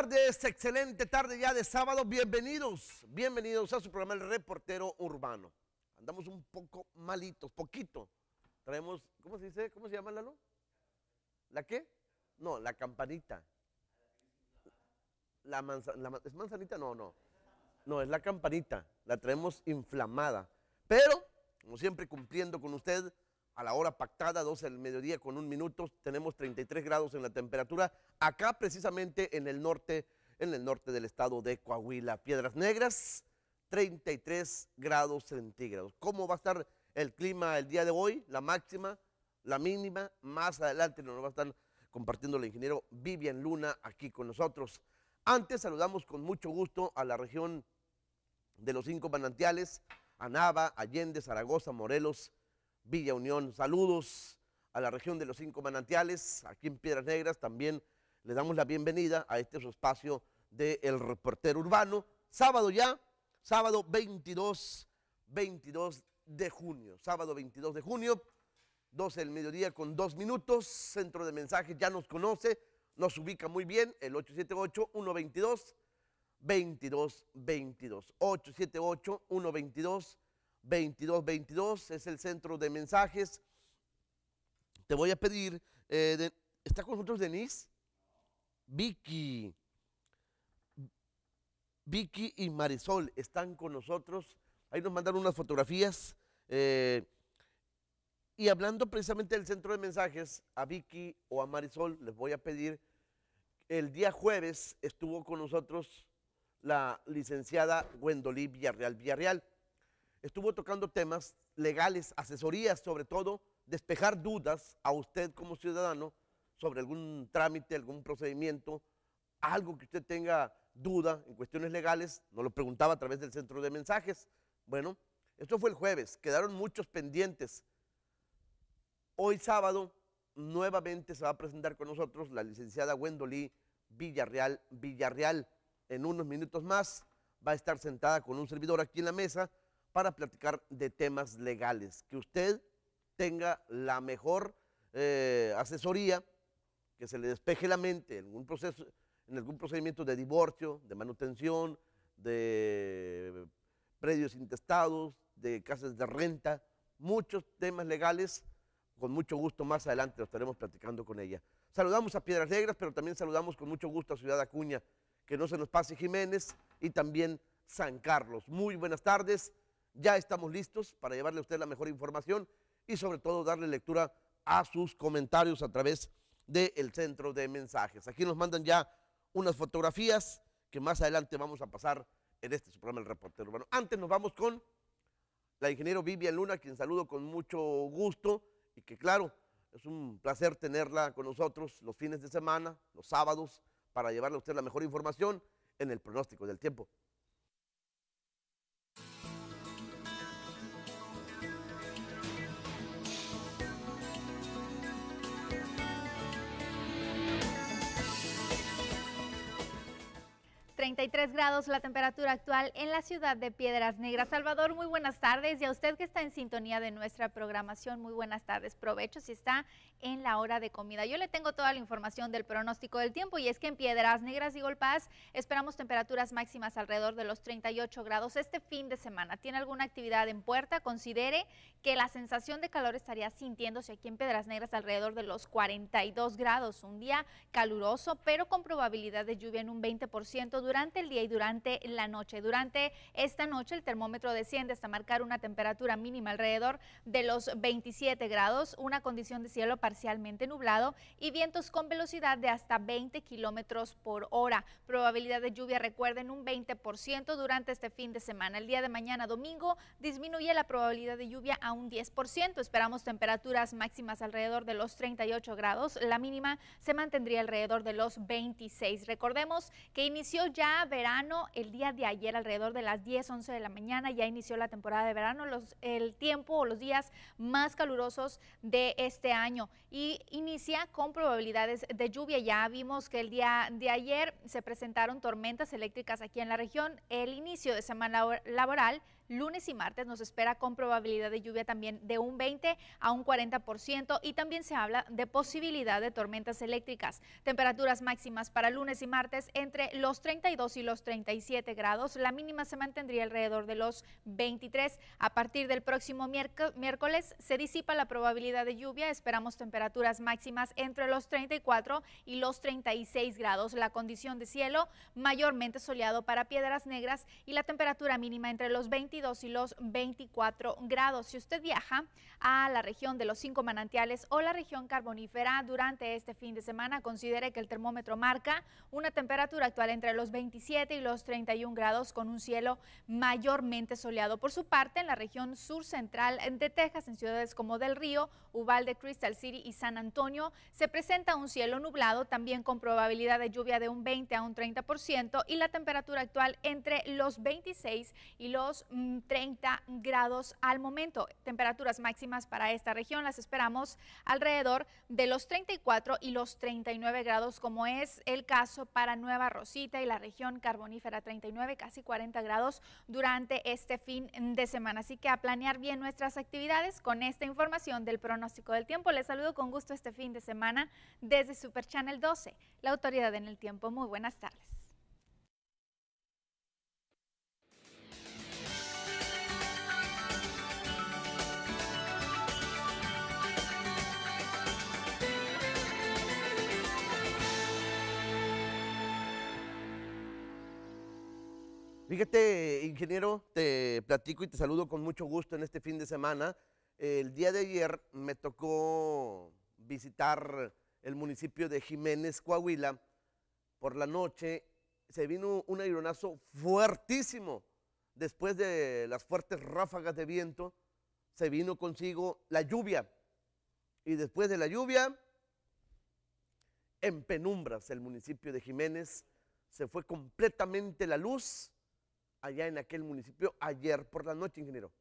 tardes, excelente tarde ya de sábado. Bienvenidos, bienvenidos a su programa El Reportero Urbano. Andamos un poco malitos, poquito. Traemos, ¿cómo se dice? ¿Cómo se llama la luz? ¿La qué? No, la campanita. La manzanita, ¿es manzanita? No, no. No, es la campanita. La traemos inflamada. Pero, como siempre, cumpliendo con usted, a la hora pactada, 12 del mediodía con un minuto, tenemos 33 grados en la temperatura, acá precisamente en el norte, en el norte del estado de Coahuila. Piedras Negras, 33 grados centígrados. ¿Cómo va a estar el clima el día de hoy? La máxima, la mínima, más adelante nos va a estar compartiendo el ingeniero Vivian Luna aquí con nosotros. Antes saludamos con mucho gusto a la región de los cinco manantiales, Nava, Allende, Zaragoza, Morelos, Villa Unión. Saludos a la región de los Cinco Manantiales, aquí en Piedras Negras. También le damos la bienvenida a este espacio del El reportero urbano. Sábado ya, sábado 22, 22 de junio. Sábado 22 de junio, 12 del mediodía con dos minutos. Centro de mensajes ya nos conoce, nos ubica muy bien, el 878-122-2222. 878-122-2222. 2222 es el centro de mensajes. Te voy a pedir, eh, ¿está con nosotros Denise? Vicky. Vicky y Marisol están con nosotros. Ahí nos mandaron unas fotografías. Eh, y hablando precisamente del centro de mensajes, a Vicky o a Marisol les voy a pedir, el día jueves estuvo con nosotros la licenciada Gwendolí Villarreal Villarreal estuvo tocando temas legales, asesorías sobre todo, despejar dudas a usted como ciudadano sobre algún trámite, algún procedimiento, algo que usted tenga duda en cuestiones legales, nos lo preguntaba a través del centro de mensajes. Bueno, esto fue el jueves, quedaron muchos pendientes. Hoy sábado nuevamente se va a presentar con nosotros la licenciada Wendolí Villarreal Villarreal. En unos minutos más va a estar sentada con un servidor aquí en la mesa para platicar de temas legales, que usted tenga la mejor eh, asesoría, que se le despeje la mente en algún, proceso, en algún procedimiento de divorcio, de manutención, de predios intestados, de casas de renta, muchos temas legales. Con mucho gusto más adelante lo estaremos platicando con ella. Saludamos a Piedras Negras, pero también saludamos con mucho gusto a Ciudad Acuña, que no se nos pase Jiménez y también San Carlos. Muy buenas tardes. Ya estamos listos para llevarle a usted la mejor información y sobre todo darle lectura a sus comentarios a través del centro de mensajes. Aquí nos mandan ya unas fotografías que más adelante vamos a pasar en este programa El Reportero Urbano. Antes nos vamos con la ingeniero Vivian Luna, quien saludo con mucho gusto y que claro, es un placer tenerla con nosotros los fines de semana, los sábados, para llevarle a usted la mejor información en el pronóstico del tiempo. 33 grados la temperatura actual en la ciudad de Piedras Negras. Salvador, muy buenas tardes. Y a usted que está en sintonía de nuestra programación, muy buenas tardes. Provecho si está en la hora de comida. Yo le tengo toda la información del pronóstico del tiempo y es que en Piedras Negras y Golpaz esperamos temperaturas máximas alrededor de los 38 grados este fin de semana. ¿Tiene alguna actividad en puerta? Considere que la sensación de calor estaría sintiéndose aquí en Piedras Negras alrededor de los 42 grados. Un día caluroso, pero con probabilidad de lluvia en un 20% durante el día y durante la noche. Durante esta noche el termómetro desciende hasta marcar una temperatura mínima alrededor de los 27 grados, una condición de cielo parcialmente nublado y vientos con velocidad de hasta 20 kilómetros por hora. Probabilidad de lluvia, recuerden, un 20% durante este fin de semana. El día de mañana, domingo, disminuye la probabilidad de lluvia a un 10%. Esperamos temperaturas máximas alrededor de los 38 grados. La mínima se mantendría alrededor de los 26. Recordemos que inició ya verano, el día de ayer alrededor de las 10, 11 de la mañana, ya inició la temporada de verano, los, el tiempo o los días más calurosos de este año y inicia con probabilidades de lluvia. Ya vimos que el día de ayer se presentaron tormentas eléctricas aquí en la región, el inicio de semana laboral lunes y martes nos espera con probabilidad de lluvia también de un 20 a un 40% y también se habla de posibilidad de tormentas eléctricas. Temperaturas máximas para lunes y martes entre los 32 y los 37 grados. La mínima se mantendría alrededor de los 23. A partir del próximo miércoles se disipa la probabilidad de lluvia. Esperamos temperaturas máximas entre los 34 y los 36 grados. La condición de cielo mayormente soleado para Piedras Negras y la temperatura mínima entre los 23 y los 24 grados. Si usted viaja a la región de los cinco manantiales o la región carbonífera durante este fin de semana, considere que el termómetro marca una temperatura actual entre los 27 y los 31 grados con un cielo mayormente soleado. Por su parte, en la región sur central de Texas, en ciudades como Del Río, Uvalde, Crystal City y San Antonio, se presenta un cielo nublado, también con probabilidad de lluvia de un 20 a un 30% y la temperatura actual entre los 26 y los 30 grados al momento. Temperaturas máximas para esta región las esperamos alrededor de los 34 y los 39 grados, como es el caso para Nueva Rosita y la región carbonífera 39, casi 40 grados durante este fin de semana. Así que a planear bien nuestras actividades con esta información del pronóstico del tiempo. Les saludo con gusto este fin de semana desde Super Channel 12, la autoridad en el tiempo. Muy buenas tardes. Fíjate, ingeniero, te platico y te saludo con mucho gusto en este fin de semana. El día de ayer me tocó visitar el municipio de Jiménez, Coahuila. Por la noche se vino un aeronazo fuertísimo. Después de las fuertes ráfagas de viento, se vino consigo la lluvia. Y después de la lluvia, en penumbras el municipio de Jiménez, se fue completamente la luz allá en aquel municipio ayer por la noche, ingeniero.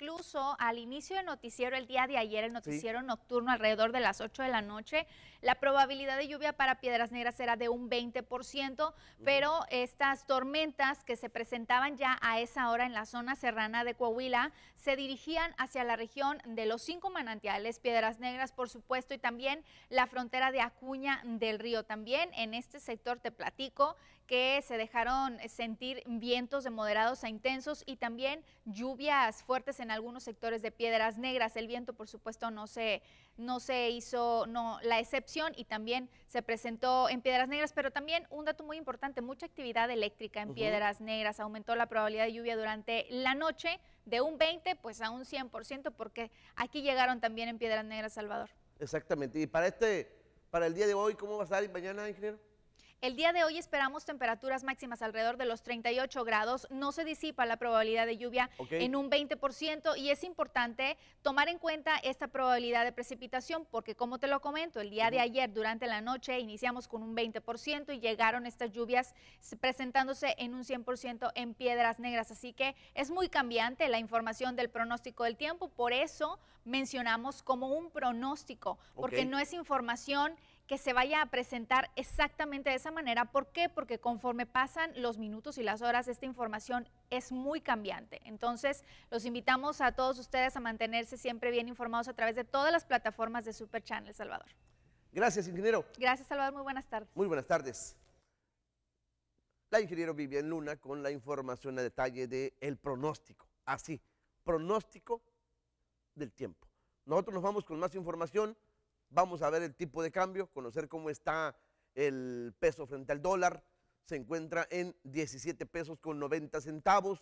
Incluso al inicio del noticiero, el día de ayer, el noticiero nocturno, alrededor de las 8 de la noche, la probabilidad de lluvia para Piedras Negras era de un 20%, pero estas tormentas que se presentaban ya a esa hora en la zona serrana de Coahuila se dirigían hacia la región de los cinco manantiales, Piedras Negras, por supuesto, y también la frontera de Acuña del Río. También en este sector, te platico que se dejaron sentir vientos de moderados a intensos y también lluvias fuertes en algunos sectores de Piedras Negras. El viento, por supuesto, no se, no se hizo no, la excepción y también se presentó en Piedras Negras, pero también un dato muy importante, mucha actividad eléctrica en Piedras Negras, aumentó la probabilidad de lluvia durante la noche de un 20 pues a un 100% porque aquí llegaron también en Piedras Negras, Salvador. Exactamente, y para este para el día de hoy, ¿cómo va a estar mañana, ingeniero? El día de hoy esperamos temperaturas máximas alrededor de los 38 grados. No se disipa la probabilidad de lluvia en un 20% y es importante tomar en cuenta esta probabilidad de precipitación porque como te lo comento, el día de ayer durante la noche iniciamos con un 20% y llegaron estas lluvias presentándose en un 100% en Piedras Negras. Así que es muy cambiante la información del pronóstico del tiempo. Por eso mencionamos como un pronóstico porque no es información que se vaya a presentar exactamente de esa manera. ¿Por qué? Porque conforme pasan los minutos y las horas, esta información es muy cambiante. Entonces, los invitamos a todos ustedes a mantenerse siempre bien informados a través de todas las plataformas de Super Channel Salvador. Gracias, ingeniero. Gracias, Salvador. Muy buenas tardes. Muy buenas tardes. La ingeniero Vivian Luna con la información a detalle del el pronóstico. Así, pronóstico del tiempo. Nosotros nos vamos con más información. Vamos a ver el tipo de cambio, conocer cómo está el peso frente al dólar. Se encuentra en 17 pesos con 90 centavos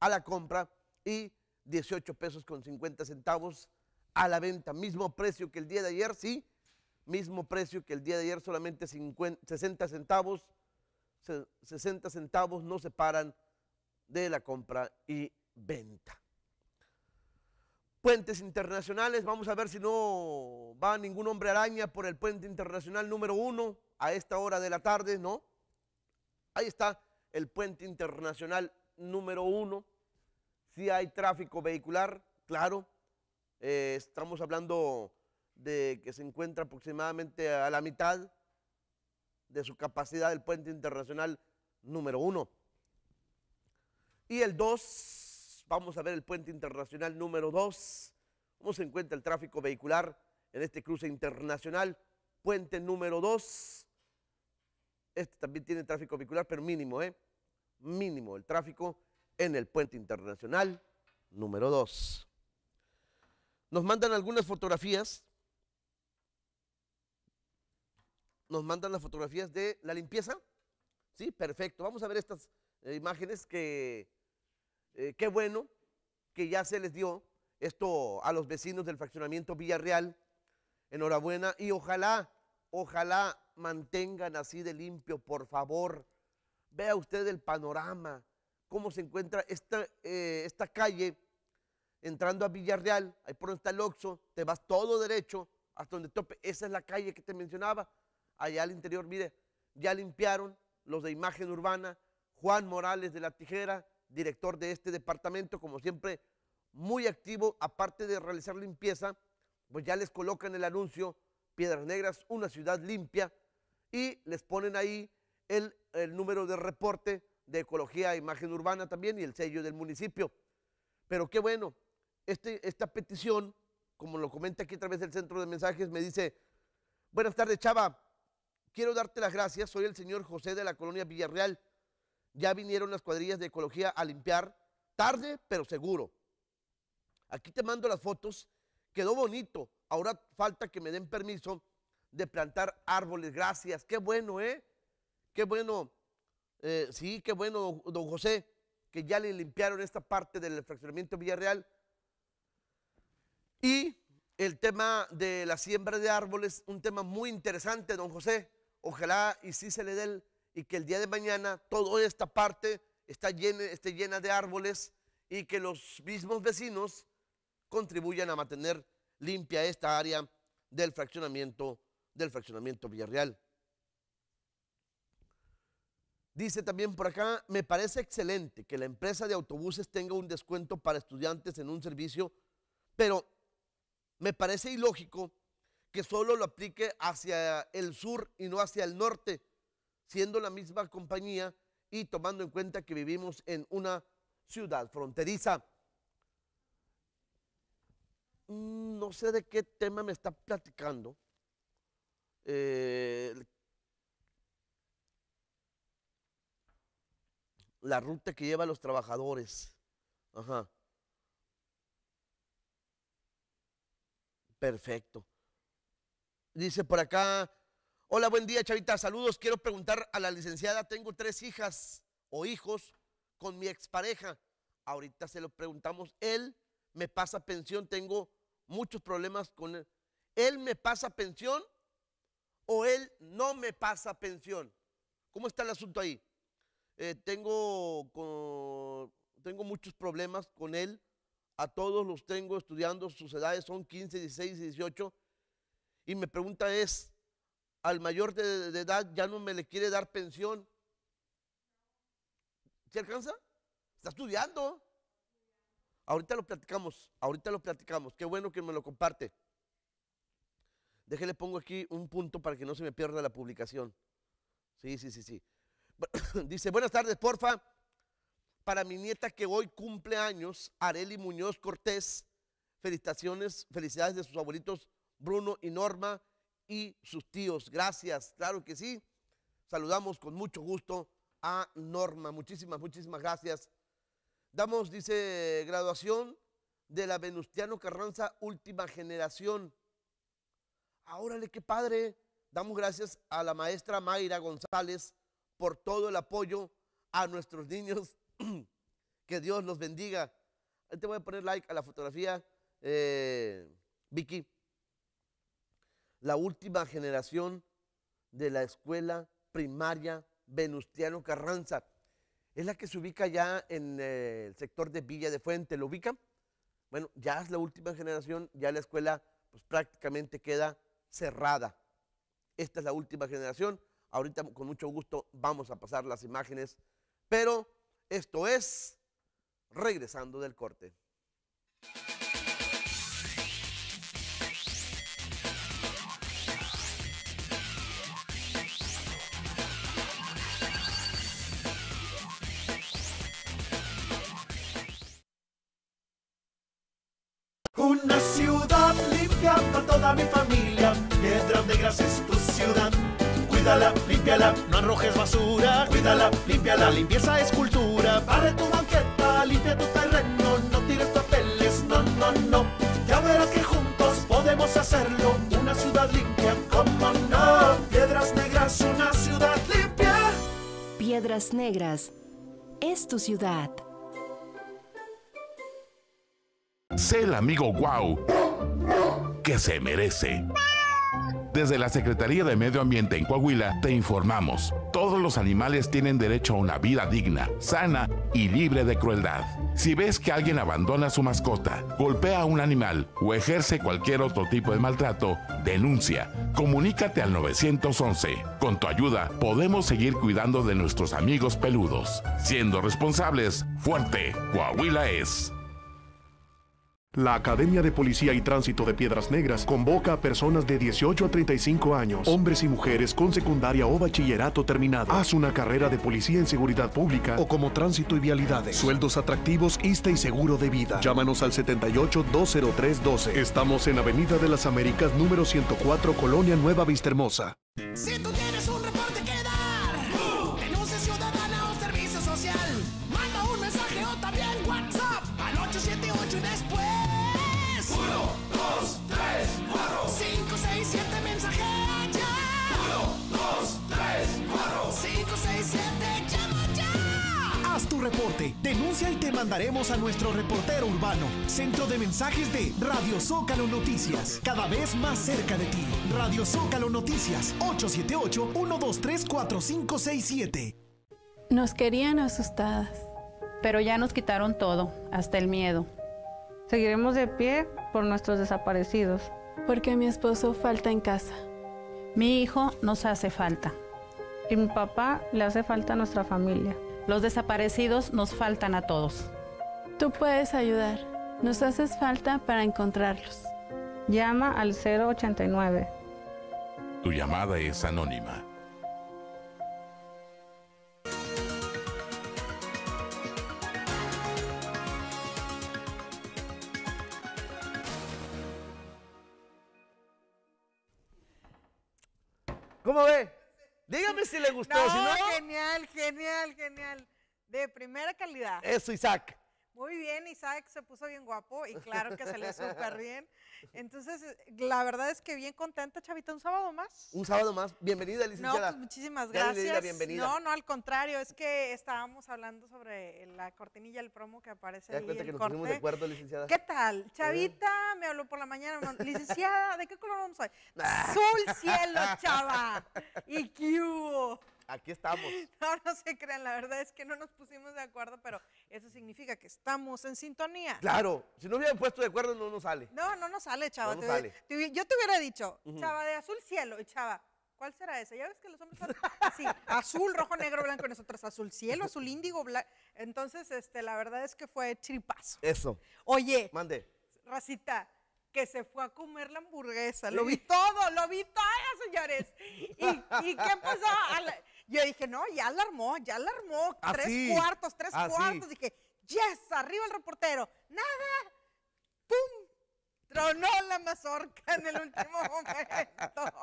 a la compra y 18 pesos con 50 centavos a la venta. Mismo precio que el día de ayer, sí. Mismo precio que el día de ayer, solamente 60 centavos. 60 centavos no separan de la compra y venta puentes internacionales. Vamos a ver si no va ningún hombre araña por el puente internacional número uno a esta hora de la tarde, ¿no? Ahí está el puente internacional número uno. Si hay tráfico vehicular, claro. Eh, estamos hablando de que se encuentra aproximadamente a la mitad de su capacidad el puente internacional número uno. Y el 2 Vamos a ver el puente internacional número 2. ¿Cómo se encuentra el tráfico vehicular en este cruce internacional? Puente número 2. Este también tiene tráfico vehicular, pero mínimo, ¿eh? Mínimo el tráfico en el puente internacional número 2. Nos mandan algunas fotografías. Nos mandan las fotografías de la limpieza. Sí, perfecto. Vamos a ver estas eh, imágenes que eh, qué bueno que ya se les dio esto a los vecinos del fraccionamiento Villarreal. Enhorabuena y ojalá, ojalá mantengan así de limpio, por favor. Vea usted el panorama, cómo se encuentra esta, eh, esta calle entrando a Villarreal, ahí por donde está el Oxo, te vas todo derecho hasta donde tope. Esa es la calle que te mencionaba. Allá al interior, mire, ya limpiaron los de imagen urbana, Juan Morales de la Tijera, director de este departamento, como siempre, muy activo, aparte de realizar limpieza, pues ya les colocan el anuncio Piedras Negras, una ciudad limpia, y les ponen ahí el, número de reporte de ecología e imagen urbana también y el sello del municipio. Pero qué bueno, este, esta petición, como lo comenta aquí a través del centro de mensajes, me dice, buenas tardes Chava, quiero darte las gracias, soy el señor José de la colonia Villarreal, ya vinieron las cuadrillas de ecología a limpiar, tarde pero seguro. Aquí te mando las fotos, quedó bonito, ahora falta que me den permiso de plantar árboles, gracias, qué bueno, ¿eh? Qué bueno, eh, sí, qué bueno, don José, que ya le limpiaron esta parte del fraccionamiento Villarreal. Y el tema de la siembra de árboles, un tema muy interesante, don José. Ojalá y sí se le dé el y que el día de mañana toda esta parte está llena, esté llena de árboles y que los mismos vecinos contribuyan a mantener limpia esta área del fraccionamiento del fraccionamiento Villarreal. Dice también por acá, me parece excelente que la empresa de autobuses tenga un descuento para estudiantes en un servicio, pero me parece ilógico que solo lo aplique hacia el sur y no hacia el norte, siendo la misma compañía y tomando en cuenta que vivimos en una ciudad fronteriza. No sé de qué tema me está platicando. Eh, la ruta que lleva a los trabajadores. Ajá. Perfecto. Dice por acá, Hola, buen día, Chavita. Saludos. Quiero preguntar a la licenciada. Tengo tres hijas o hijos con mi expareja. Ahorita se lo preguntamos. Él me pasa pensión. Tengo muchos problemas con él. ¿Él me pasa pensión o él no me pasa pensión? ¿Cómo está el asunto ahí? Eh, tengo, tengo muchos problemas con él. A todos los tengo estudiando. Sus edades son 15, 16, 18. Y me pregunta es, al mayor de, edad ya no me le quiere dar pensión. ¿Se alcanza? Está estudiando. Ahorita lo platicamos, ahorita lo platicamos. Qué bueno que me lo comparte. Déjele pongo aquí un punto para que no se me pierda la publicación. Sí, sí, sí, sí. Dice, buenas tardes, porfa. Para mi nieta que hoy cumple años, Areli Muñoz Cortés, felicitaciones, felicidades de sus abuelitos Bruno y Norma y sus tíos. Gracias, claro que sí. Saludamos con mucho gusto a Norma. Muchísimas, muchísimas gracias. Damos, dice, graduación de la Venustiano Carranza Última Generación. Ahora, qué padre. Damos gracias a la maestra Mayra González por todo el apoyo a nuestros niños. que Dios los bendiga. te voy a poner like a la fotografía, eh, Vicky la última generación de la escuela primaria Venustiano Carranza. Es la que se ubica ya en eh, el sector de Villa de Fuente, ¿lo ubica? Bueno, ya es la última generación, ya la escuela pues, prácticamente queda cerrada. Esta es la última generación. Ahorita con mucho gusto vamos a pasar las imágenes, pero esto es regresando del corte. toda mi familia. Piedras Negras es tu ciudad. Cuídala, límpiala, no arrojes basura. Cuídala, límpiala, limpieza es cultura. Barre tu banqueta, limpia tu terreno, no tires papeles, no, no, no. Ya verás que juntos podemos hacerlo. Una ciudad limpia, como no. Piedras Negras, una ciudad limpia. Piedras Negras es tu ciudad. Sé el amigo Wow que se merece. Desde la Secretaría de Medio Ambiente en Coahuila te informamos, todos los animales tienen derecho a una vida digna, sana y libre de crueldad. Si ves que alguien abandona su mascota, golpea a un animal o ejerce cualquier otro tipo de maltrato, denuncia. Comunícate al 911. Con tu ayuda podemos seguir cuidando de nuestros amigos peludos. Siendo responsables, fuerte, Coahuila es. La Academia de Policía y Tránsito de Piedras Negras convoca a personas de 18 a 35 años, hombres y mujeres con secundaria o bachillerato terminado. Haz una carrera de policía en seguridad pública o como tránsito y vialidades. Sueldos atractivos, ISTE y seguro de vida. Llámanos al 78 203 Estamos en Avenida de las Américas número 104, Colonia Nueva Vistahermosa. Si tú tienes un denuncia y te mandaremos a nuestro reportero urbano. Centro de mensajes de Radio Zócalo Noticias, cada vez más cerca de ti. Radio Zócalo Noticias, 878-123-4567. Nos querían asustadas, pero ya nos quitaron todo, hasta el miedo. Seguiremos de pie por nuestros desaparecidos. Porque mi esposo falta en casa. Mi hijo nos hace falta. Y mi papá le hace falta a nuestra familia. Los desaparecidos nos faltan a todos. Tú puedes ayudar. Nos haces falta para encontrarlos. Llama al 089. Tu llamada es anónima. ¿Cómo ve? Dígame si le gustó. si no, genial, genial, genial. De primera calidad. Eso, Isaac. Muy bien, Isaac se puso bien guapo y claro que se le súper bien. Entonces, la verdad es que bien contenta, Chavita. ¿Un sábado más? Un sábado más. Bienvenida, licenciada. No, pues muchísimas gracias. No, no, al contrario. Es que estábamos hablando sobre la cortinilla, el promo que aparece ahí. cuenta que nos de acuerdo, licenciada? ¿Qué tal? Eh. Chavita me habló por la mañana. licenciada, ¿de qué color vamos hoy? Ah. Azul cielo, chava. ¿Y qué hubo? aquí estamos. No, no se crean, la verdad es que no nos pusimos de acuerdo, pero eso significa que estamos en sintonía. Claro, si no hubieran puesto de acuerdo no nos sale. No, no nos sale, chava. yo te hubiera dicho, chava de azul cielo, y chava, ¿Cuál será ese? Ya ves que los hombres son así, azul, rojo, negro, blanco, y nosotros azul cielo, azul índigo, blanco. Entonces, este, la verdad es que fue chiripazo. Eso. Oye. Mande. Racita, que se fue a comer la hamburguesa. Lo vi todo, lo vi todo, señores. ¿Y, y qué pasó? Yo dije, no, ya la armó, ya la armó. Ah, tres cuartos, tres ah, cuartos. Dije, yes, arriba el reportero. Nada. ¡Pum! Tronó la mazorca en el último momento.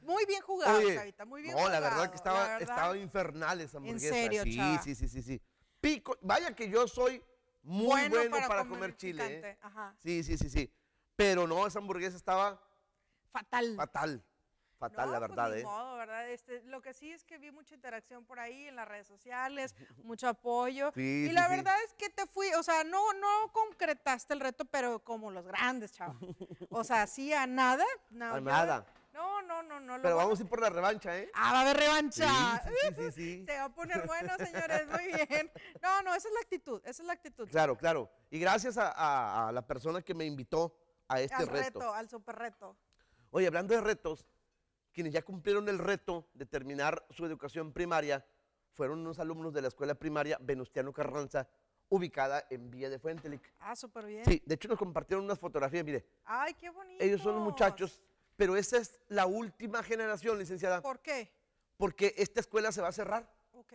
muy bien jugado, Oye, muy bien jugado. No, la verdad que estaba, infernal esa hamburguesa. En serio, sí, sí, sí, sí, sí. Pico, vaya que yo soy muy bueno, para, comer, chile. ¿eh? Sí, sí, sí, sí. Pero no, esa hamburguesa estaba fatal. Fatal. Fatal, la pues, verdad. Pues, modo, ¿verdad? Este, lo que sí es que vi mucha interacción por ahí en las redes sociales, mucho apoyo. y la verdad es que te fui, o sea, no, no concretaste el reto, pero como los grandes, chavo. O sea, sí a nada. a nada. No, no, no, no. Pero vamos a ir por la revancha, ¿eh? Ah, va a haber revancha. Sí, sí, sí, Se va a poner bueno, señores, muy bien. No, no, esa es la actitud, esa es la actitud. Claro, claro. Y gracias a, la persona que me invitó a este al reto. reto. Al super reto. Oye, hablando de retos, quienes ya cumplieron el reto de terminar su educación primaria fueron unos alumnos de la escuela primaria Venustiano Carranza, ubicada en Villa de Fuentelic. Ah, súper bien. Sí, de hecho nos compartieron unas fotografías, mire. Ay, qué bonito. Ellos son los muchachos, pero esa es la última generación, licenciada. ¿Por qué? Porque esta escuela se va a cerrar. Ok.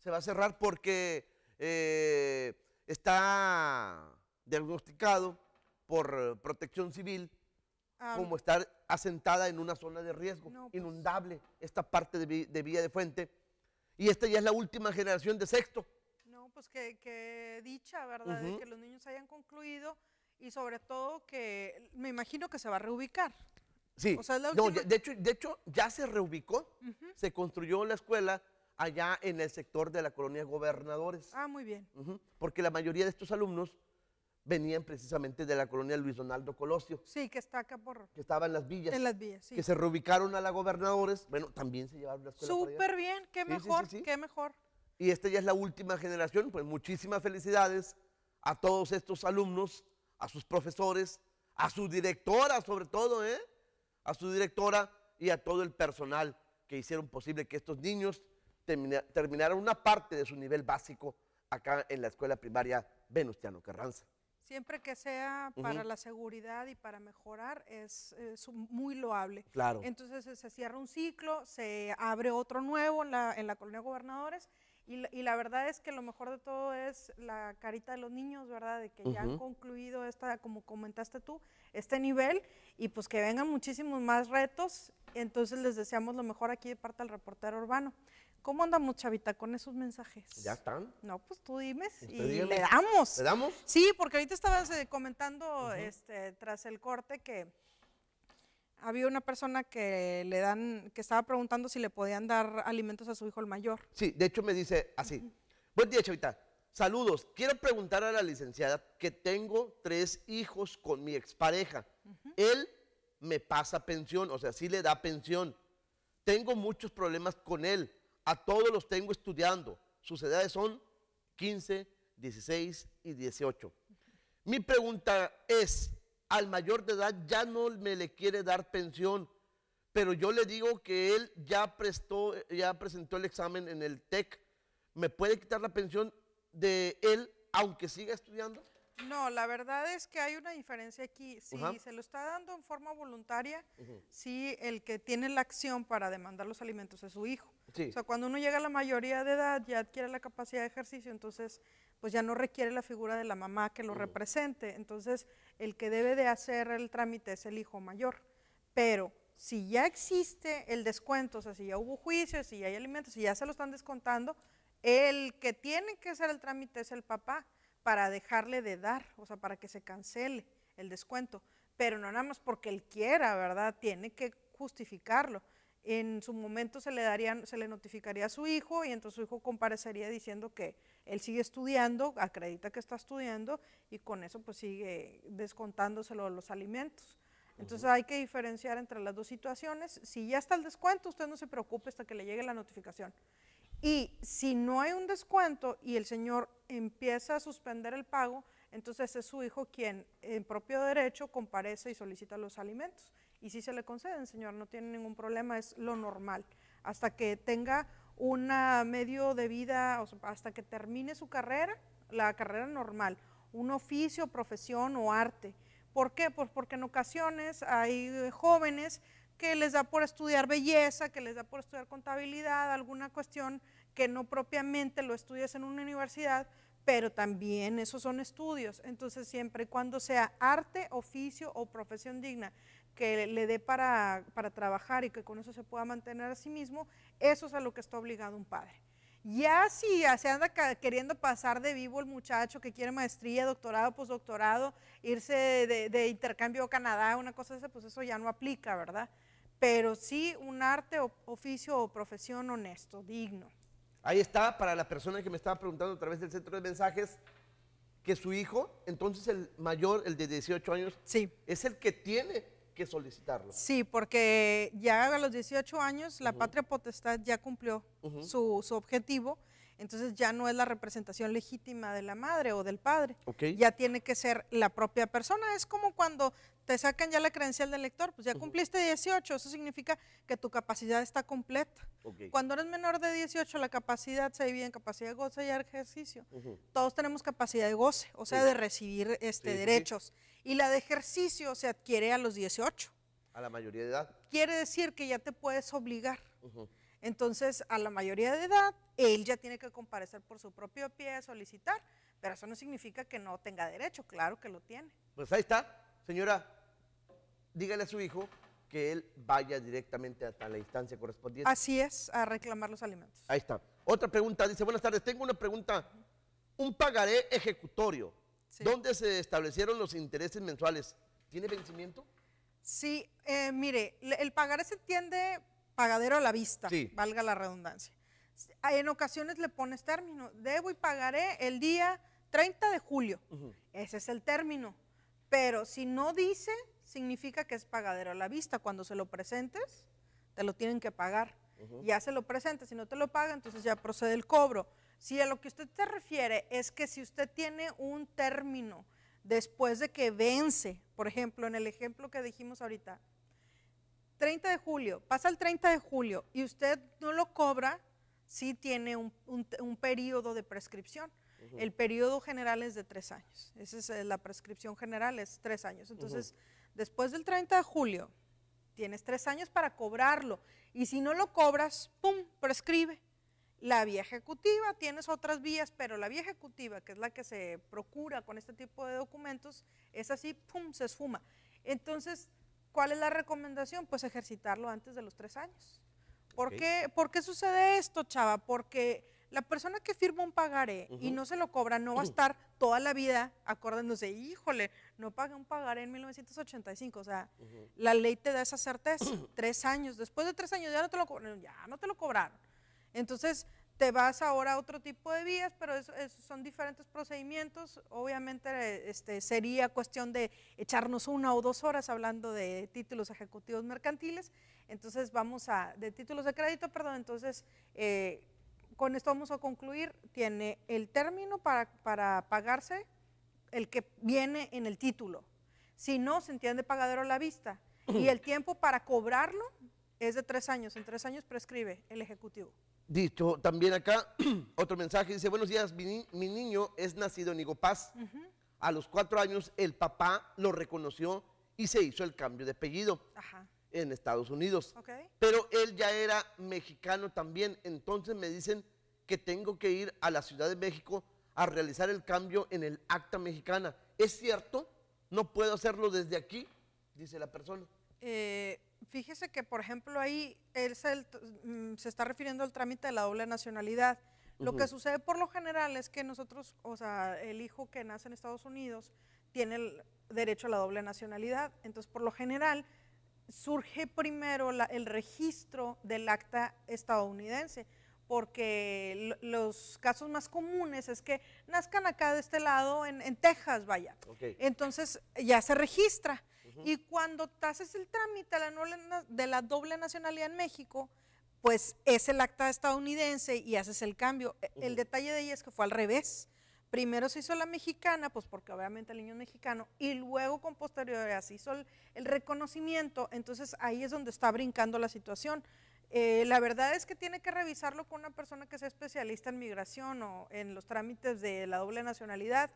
Se va a cerrar porque eh, está diagnosticado por protección civil ah, como estar asentada en una zona de riesgo, pues. inundable, esta parte de, de, Villa de Fuente. Y esta ya es la última generación de sexto. No, pues qué que dicha, ¿verdad? de que los niños hayan concluido y sobre todo que me imagino que se va a reubicar. Sí, o sea, de, hecho, de hecho ya se reubicó, se construyó la escuela allá en el sector de la colonia Gobernadores. Ah, muy bien. Porque la mayoría de estos alumnos venían precisamente de la colonia Luis Donaldo Colosio. Sí, que está acá por... Que estaba en las villas. En las villas, sí. Que se reubicaron a la gobernadores. Bueno, también se llevaron la escuela Súper bien, qué mejor, qué mejor. Y esta ya es la última generación, pues muchísimas felicidades a todos estos alumnos, a sus profesores, a su directora sobre todo, ¿eh? A su directora y a todo el personal que hicieron posible que estos niños terminaran una parte de su nivel básico acá en la escuela primaria Venustiano Carranza. Siempre que sea para la seguridad y para mejorar es, muy loable. Entonces se cierra un ciclo, se abre otro nuevo en la, en colonia de gobernadores y la, verdad es que lo mejor de todo es la carita de los niños, ¿verdad? De que ya han concluido esta, como comentaste tú, este nivel y pues que vengan muchísimos más retos. Entonces les deseamos lo mejor aquí de parte del reportero urbano. ¿Cómo andamos, chavita, con esos mensajes? ¿Ya están? No, pues tú dimes pues y le damos. ¿Le damos? Sí, porque ahorita estabas eh, comentando este, tras el corte que había una persona que le dan, que estaba preguntando si le podían dar alimentos a su hijo el mayor. Sí, de hecho me dice así. Buen día, chavita. Saludos. Quiero preguntar a la licenciada que tengo tres hijos con mi expareja. Él me pasa pensión, o sea, sí le da pensión. Tengo muchos problemas con él a todos los tengo estudiando. Sus edades son 15, 16 y 18. Mi pregunta es, al mayor de edad ya no me le quiere dar pensión, pero yo le digo que él ya prestó, ya presentó el examen en el TEC. ¿Me puede quitar la pensión de él aunque siga estudiando? No, la verdad es que hay una diferencia aquí. Si se lo está dando en forma voluntaria, si el que tiene la acción para demandar los alimentos es su hijo. O sea, cuando uno llega a la mayoría de edad, ya adquiere la capacidad de ejercicio, entonces pues ya no requiere la figura de la mamá que lo represente. Entonces, el que debe de hacer el trámite es el hijo mayor. Pero si ya existe el descuento, o sea, si ya hubo juicio, si ya hay alimentos, si ya se lo están descontando, el que tiene que hacer el trámite es el papá para dejarle de dar, o sea, para que se cancele el descuento. Pero no nada más porque él quiera, ¿verdad? Tiene que justificarlo en su momento se le, se le notificaría a su hijo y entonces su hijo comparecería diciendo que él sigue estudiando, acredita que está estudiando y con eso pues sigue descontándoselo los alimentos. Entonces hay que diferenciar entre las dos situaciones. Si ya está el descuento, usted no se preocupe hasta que le llegue la notificación. Y si no hay un descuento y el señor empieza a suspender el pago, entonces es su hijo quien en propio derecho comparece y solicita los alimentos y si se le conceden, señor, no tiene ningún problema, es lo normal. Hasta que tenga un medio de vida, hasta que termine su carrera, la carrera normal, un oficio, profesión o arte. ¿Por qué? Pues porque en ocasiones hay eh, jóvenes que les da por estudiar belleza, que les da por estudiar contabilidad, alguna cuestión que no propiamente lo estudias en una universidad, pero también esos son estudios. Entonces, siempre y cuando sea arte, oficio o profesión digna que le dé para, para trabajar y que con eso se pueda mantener a sí mismo, eso es a lo que está obligado un padre. Ya si se anda queriendo pasar de vivo el muchacho que quiere maestría, doctorado, postdoctorado, irse de, intercambio a Canadá, una cosa de esa, pues eso ya no aplica, ¿verdad? Pero sí un arte, oficio o profesión honesto, digno. Ahí está, para la persona que me estaba preguntando a través del centro de mensajes, que su hijo, entonces el mayor, el de 18 años, sí. es el que tiene que solicitarlo. Sí, porque ya a los 18 años la patria potestad ya cumplió su, objetivo, entonces ya no es la representación legítima de la madre o del padre. Ya tiene que ser la propia persona. Es como cuando te sacan ya la credencial del lector, pues ya cumpliste 18, eso significa que tu capacidad está completa. Cuando eres menor de 18, la capacidad se divide en capacidad de goce y ejercicio. Todos tenemos capacidad de goce, o sea, de recibir este, derechos. Y la de ejercicio se adquiere a los 18. A la mayoría de edad. Quiere decir que ya te puedes obligar. Entonces, a la mayoría de edad, él ya tiene que comparecer por su propio pie, solicitar, pero eso no significa que no tenga derecho, claro que lo tiene. Pues ahí está, señora, dígale a su hijo que él vaya directamente hasta la instancia correspondiente. Así es, a reclamar los alimentos. Ahí está. Otra pregunta, dice, buenas tardes, tengo una pregunta, un pagaré ejecutorio ¿Dónde se establecieron los intereses mensuales? ¿Tiene vencimiento? Sí, eh, mire, el pagaré se entiende pagadero a la vista, valga la redundancia. En ocasiones le pones término, debo y pagaré el día 30 de julio. Ese es el término. Pero si no dice, significa que es pagadero a la vista. Cuando se lo presentes, te lo tienen que pagar. Ya se lo presentes, si no te lo paga entonces ya procede el cobro. Si a lo que usted se refiere es que si usted tiene un término después de que vence, por ejemplo, en el ejemplo que dijimos ahorita, 30 de julio, pasa el 30 de julio y usted no lo cobra, sí tiene un, periodo de prescripción. El periodo general es de tres años. Esa es eh, la prescripción general, es tres años. Entonces, después del 30 de julio, tienes tres años para cobrarlo. Y si no lo cobras, ¡pum!, prescribe la vía ejecutiva, tienes otras vías, pero la vía ejecutiva, que es la que se procura con este tipo de documentos, es así, ¡pum!, se esfuma. Entonces, ¿cuál es la recomendación? Pues ejercitarlo antes de los tres años. ¿Por, qué, ¿por qué, sucede esto, chava? Porque la persona que firma un pagaré y no se lo cobra no va a estar toda la vida acordándose, híjole, no pagué un pagaré en 1985. O sea, la ley te da esa certeza. Tres años, después de tres años ya no te lo ya no te lo cobraron. Entonces, te vas ahora a otro tipo de vías, pero son diferentes procedimientos. Obviamente este, sería cuestión de echarnos una o dos horas hablando de títulos ejecutivos mercantiles. Entonces vamos a, de títulos de crédito, perdón, entonces eh, con esto vamos a concluir. Tiene el término para, para pagarse, el que viene en el título. Si no, se entiende pagadero a la vista. Y el tiempo para cobrarlo es de tres años. En tres años prescribe el ejecutivo. Dicho también acá, otro mensaje dice, buenos días, mi, niño es nacido en Igopaz. A los cuatro años el papá lo reconoció y se hizo el cambio de apellido en Estados Unidos. Pero él ya era mexicano también, entonces me dicen que tengo que ir a la Ciudad de México a realizar el cambio en el acta mexicana. ¿Es cierto? ¿No puedo hacerlo desde aquí? Dice la persona. Eh, fíjese que, por ejemplo, ahí él mm, se, está refiriendo al trámite de la doble nacionalidad. Lo que sucede por lo general es que nosotros, o sea, el hijo que nace en Estados Unidos tiene el derecho a la doble nacionalidad. Entonces, por lo general, surge primero el registro del acta estadounidense, porque los casos más comunes es que nazcan acá de este lado, en, Texas, vaya. Entonces, ya se registra. Y cuando haces el trámite de la doble nacionalidad en México, pues es el acta estadounidense y haces el cambio. E, el detalle de ella es que fue al revés. Primero se hizo la mexicana, pues porque obviamente el niño es mexicano, y luego con posterioridad se hizo el, reconocimiento. Entonces ahí es donde está brincando la situación. Eh, la verdad es que tiene que revisarlo con una persona que sea especialista en migración o en los trámites de la doble nacionalidad.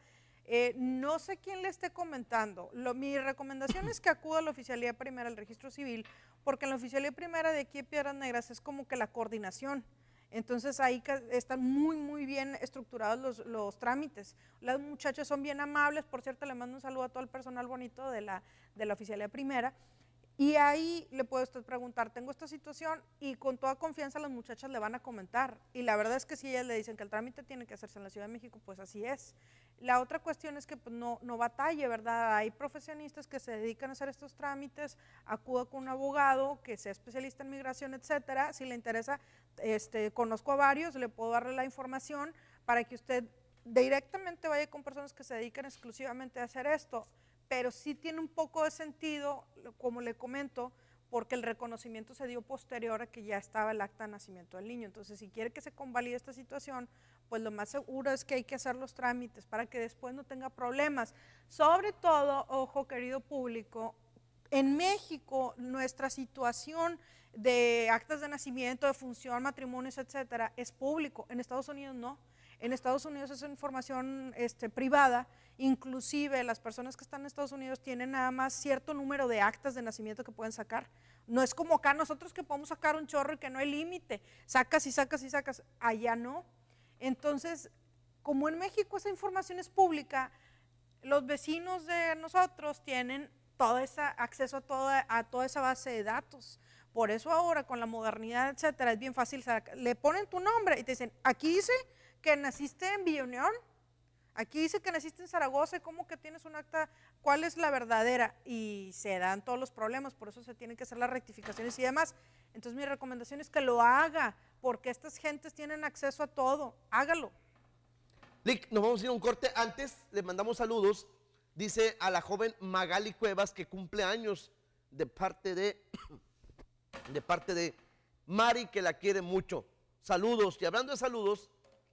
Eh, no sé quién le esté comentando. mi recomendación es que acuda a la Oficialía Primera del Registro Civil, porque en la Oficialía Primera de aquí de Piedras Negras es como que la coordinación. Entonces ahí están muy, muy bien estructurados los, trámites. Las muchachas son bien amables, por cierto, le mando un saludo a todo el personal bonito de la, de la Oficialía Primera. Y ahí le puede usted preguntar, tengo esta situación y con toda confianza las muchachas le van a comentar. Y la verdad es que si ellas le dicen que el trámite tiene que hacerse en la Ciudad de México, pues así es. La otra cuestión es que pues, no, no batalle, ¿verdad? Hay profesionistas que se dedican a hacer estos trámites, acuda con un abogado que sea especialista en migración, etcétera. Si le interesa, este, conozco a varios, le puedo darle la información para que usted directamente vaya con personas que se dedican exclusivamente a hacer esto pero sí tiene un poco de sentido, como le comento, porque el reconocimiento se dio posterior a que ya estaba el acta de nacimiento del niño. Entonces, si quiere que se convalide esta situación, pues lo más seguro es que hay que hacer los trámites para que después no tenga problemas. Sobre todo, ojo querido público, en México nuestra situación de actas de nacimiento, de función, matrimonios, etcétera, es público. En Estados Unidos no. En Estados Unidos es información este, privada Inclusive las personas que están en Estados Unidos tienen nada más cierto número de actas de nacimiento que pueden sacar. No es como acá nosotros que podemos sacar un chorro y que no hay límite. Sacas y sacas y sacas. Allá no. Entonces, como en México esa información es pública, los vecinos de nosotros tienen todo ese acceso a toda, a toda esa base de datos. Por eso ahora con la modernidad, etcétera, es bien fácil. Le ponen tu nombre y te dicen, aquí dice que naciste en Villa Aquí dice que naciste en Zaragoza y cómo que tienes un acta, cuál es la verdadera. Y se dan todos los problemas, por eso se tienen que hacer las rectificaciones y demás. Entonces mi recomendación es que lo haga, porque estas gentes tienen acceso a todo. Hágalo. Lick, nos vamos a ir a un corte. Antes le mandamos saludos. Dice a la joven Magali Cuevas que cumple años de parte de, de parte de Mari que la quiere mucho. Saludos. Y hablando de saludos,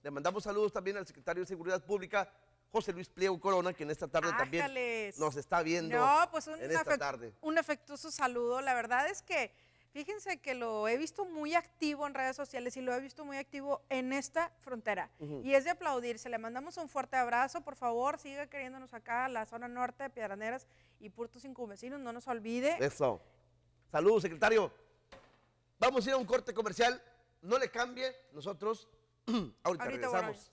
le mandamos saludos también al secretario de Seguridad Pública, José Luis Pliego Corona, que en esta tarde también nos está viendo. No, pues un, en esta tarde. un afectuoso saludo. La verdad es que, fíjense que lo he visto muy activo en redes sociales y lo he visto muy activo en esta frontera. Y es de aplaudirse. Le mandamos un fuerte abrazo. Por favor, siga queriéndonos acá, la zona norte de Piedraneras y Puerto Cinco Vecinos. No nos olvide. Eso. Saludos, secretario. Vamos a ir a un corte comercial. No le cambie. Nosotros Ahorita, regresamos.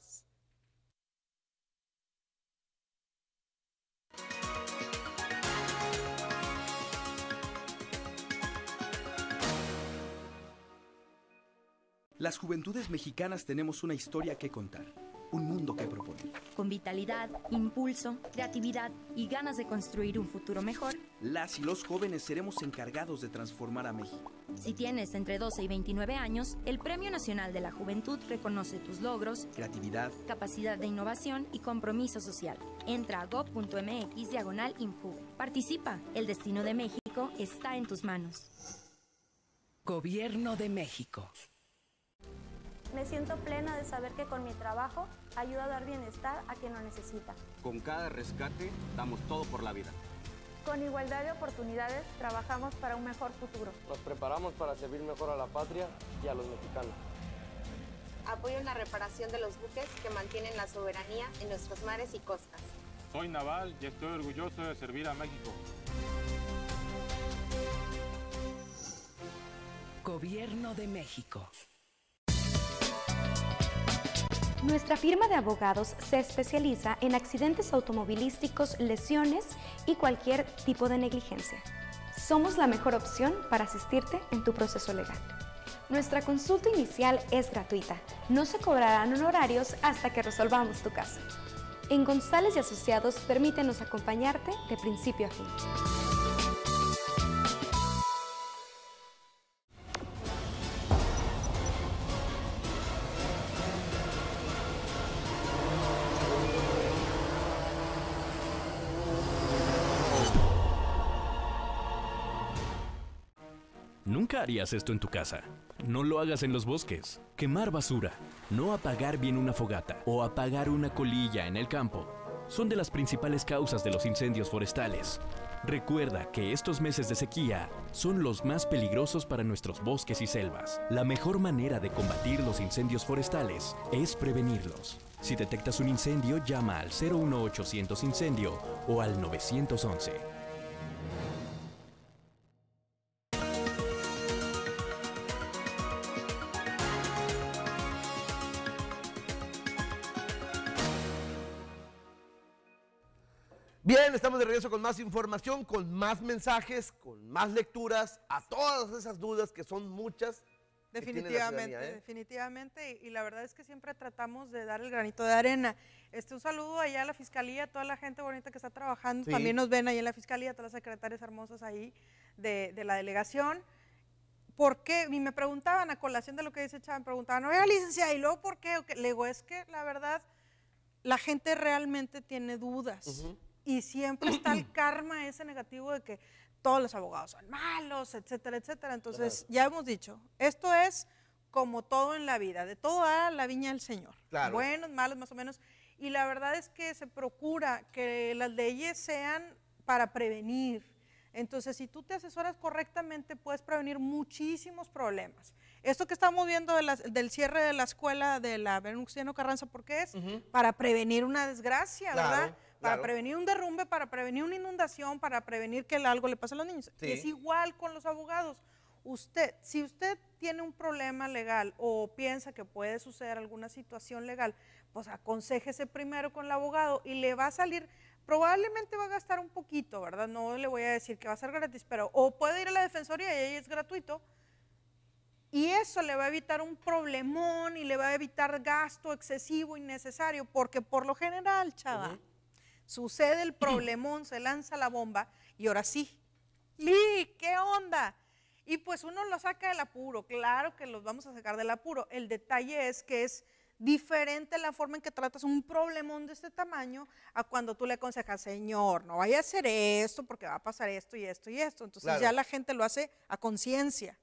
Las juventudes mexicanas tenemos una historia que contar un mundo que propone. Con vitalidad, impulso, creatividad y ganas de construir un futuro mejor, las y los jóvenes seremos encargados de transformar a México. Si tienes entre 12 y 29 años, el Premio Nacional de la Juventud reconoce tus logros, creatividad, capacidad de innovación y compromiso social. Entra a go.mx diagonal Participa. El destino de México está en tus manos. Gobierno de México. Me siento plena de saber que con mi trabajo ayudo a dar bienestar a quien lo necesita. Con cada rescate damos todo por la vida. Con igualdad de oportunidades trabajamos para un mejor futuro. Nos preparamos para servir mejor a la patria y a los mexicanos. Apoyo en la reparación de los buques que mantienen la soberanía en nuestros mares y costas. Soy naval y estoy orgulloso de servir a México. Gobierno de México. Nuestra firma de abogados se especializa en accidentes automovilísticos, lesiones y cualquier tipo de negligencia. Somos la mejor opción para asistirte en tu proceso legal. Nuestra consulta inicial es gratuita. No se cobrarán honorarios hasta que resolvamos tu caso. En González y Asociados permítenos acompañarte de principio a fin. harías esto en tu casa. No lo hagas en los bosques. Quemar basura, no apagar bien una fogata o apagar una colilla en el campo son de las principales causas de los incendios forestales. Recuerda que estos meses de sequía son los más peligrosos para nuestros bosques y selvas. La mejor manera de combatir los incendios forestales es prevenirlos. Si detectas un incendio, llama al 01800 Incendio o al 911. Bien, estamos de regreso con más información, con más mensajes, con más lecturas, a todas esas dudas que son muchas. Definitivamente, ¿eh? definitivamente. Y, la verdad es que siempre tratamos de dar el granito de arena. Este, un saludo allá a la fiscalía, a toda la gente bonita que está trabajando. También nos ven ahí en la fiscalía, todas las secretarias hermosas ahí de, la delegación. porque qué? me preguntaban a colación de lo que dice Chávez, me preguntaban, oiga, licenciada, ¿y luego por qué? Le digo, es que la verdad, la gente realmente tiene dudas y siempre está el karma ese negativo de que todos los abogados son malos, etcétera, etcétera. Entonces, ya hemos dicho, esto es como todo en la vida, de todo a la viña del Señor. Claro. Buenos, malos, más o menos. Y la verdad es que se procura que las leyes sean para prevenir, entonces, si tú te asesoras correctamente, puedes prevenir muchísimos problemas. Esto que estamos viendo del cierre de la escuela de la Venustiano Carranza, ¿por qué es? Para prevenir una desgracia, claro. ¿verdad? para prevenir un derrumbe, para prevenir una inundación, para prevenir que algo le pase a los niños. es igual con los abogados. Usted, si usted tiene un problema legal o piensa que puede suceder alguna situación legal, pues aconsejese primero con el abogado y le va a salir probablemente va a gastar un poquito, ¿verdad? No le voy a decir que va a ser gratis, pero o puede ir a la defensoría y ahí es gratuito. Y eso le va a evitar un problemón y le va a evitar gasto excesivo, innecesario, porque por lo general, chava, Sucede el problemón, se lanza la bomba y ahora sí. ¡Li! ¿Qué onda? Y pues uno lo saca del apuro, claro que los vamos a sacar del apuro. El detalle es que es diferente la forma en que tratas un problemón de este tamaño a cuando tú le aconsejas, señor, no vaya a hacer esto porque va a pasar esto y esto y esto. Entonces ya la gente lo hace a conciencia.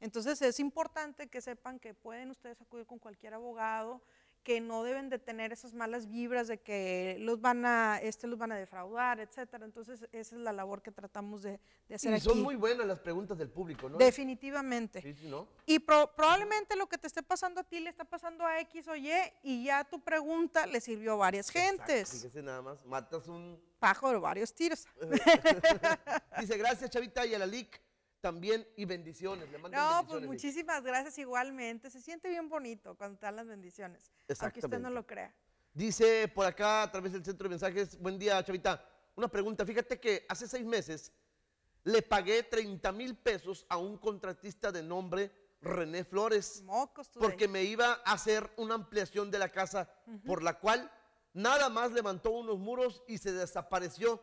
Entonces es importante que sepan que pueden ustedes acudir con cualquier abogado, que no deben de tener esas malas vibras de que los van a, este los van a defraudar, etcétera. Entonces, esa es la labor que tratamos de, de hacer y son muy buenas las preguntas del público, ¿no? Definitivamente. ¿Sí, no? Y probablemente lo que te esté pasando a ti le está pasando a X o Y y ya tu pregunta le sirvió a varias Exacto, gentes. Fíjese nada más, matas un... Pájaro, varios tiros. Dice, gracias Chavita y a la LIC también y bendiciones. no, pues muchísimas gracias igualmente. Se siente bien bonito cuando te las bendiciones, aunque usted no lo crea. Dice por acá a través del centro de mensajes, buen día Chavita, una pregunta, fíjate que hace seis meses le pagué 30 mil pesos a un contratista de nombre René Flores porque me iba a hacer una ampliación de la casa por la cual nada más levantó unos muros y se desapareció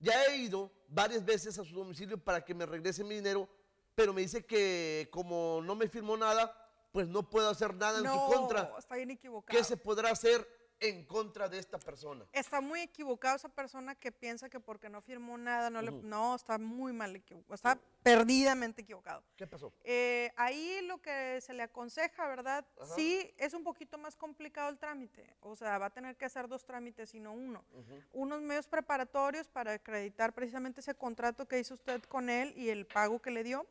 ya he ido varias veces a su domicilio para que me regrese mi dinero, pero me dice que como no me firmó nada, pues no puedo hacer nada en su contra. Está bien equivocado. ¿Qué se podrá hacer en contra de esta persona. Está muy equivocado esa persona que piensa que porque no firmó nada, no, no está muy mal equivocado, está perdidamente equivocado. ¿Qué pasó? Eh, ahí lo que se le aconseja, ¿verdad? Sí, es un poquito más complicado el trámite, o sea, va a tener que hacer dos trámites sino uno. Unos medios preparatorios para acreditar precisamente ese contrato que hizo usted con él y el pago que le dio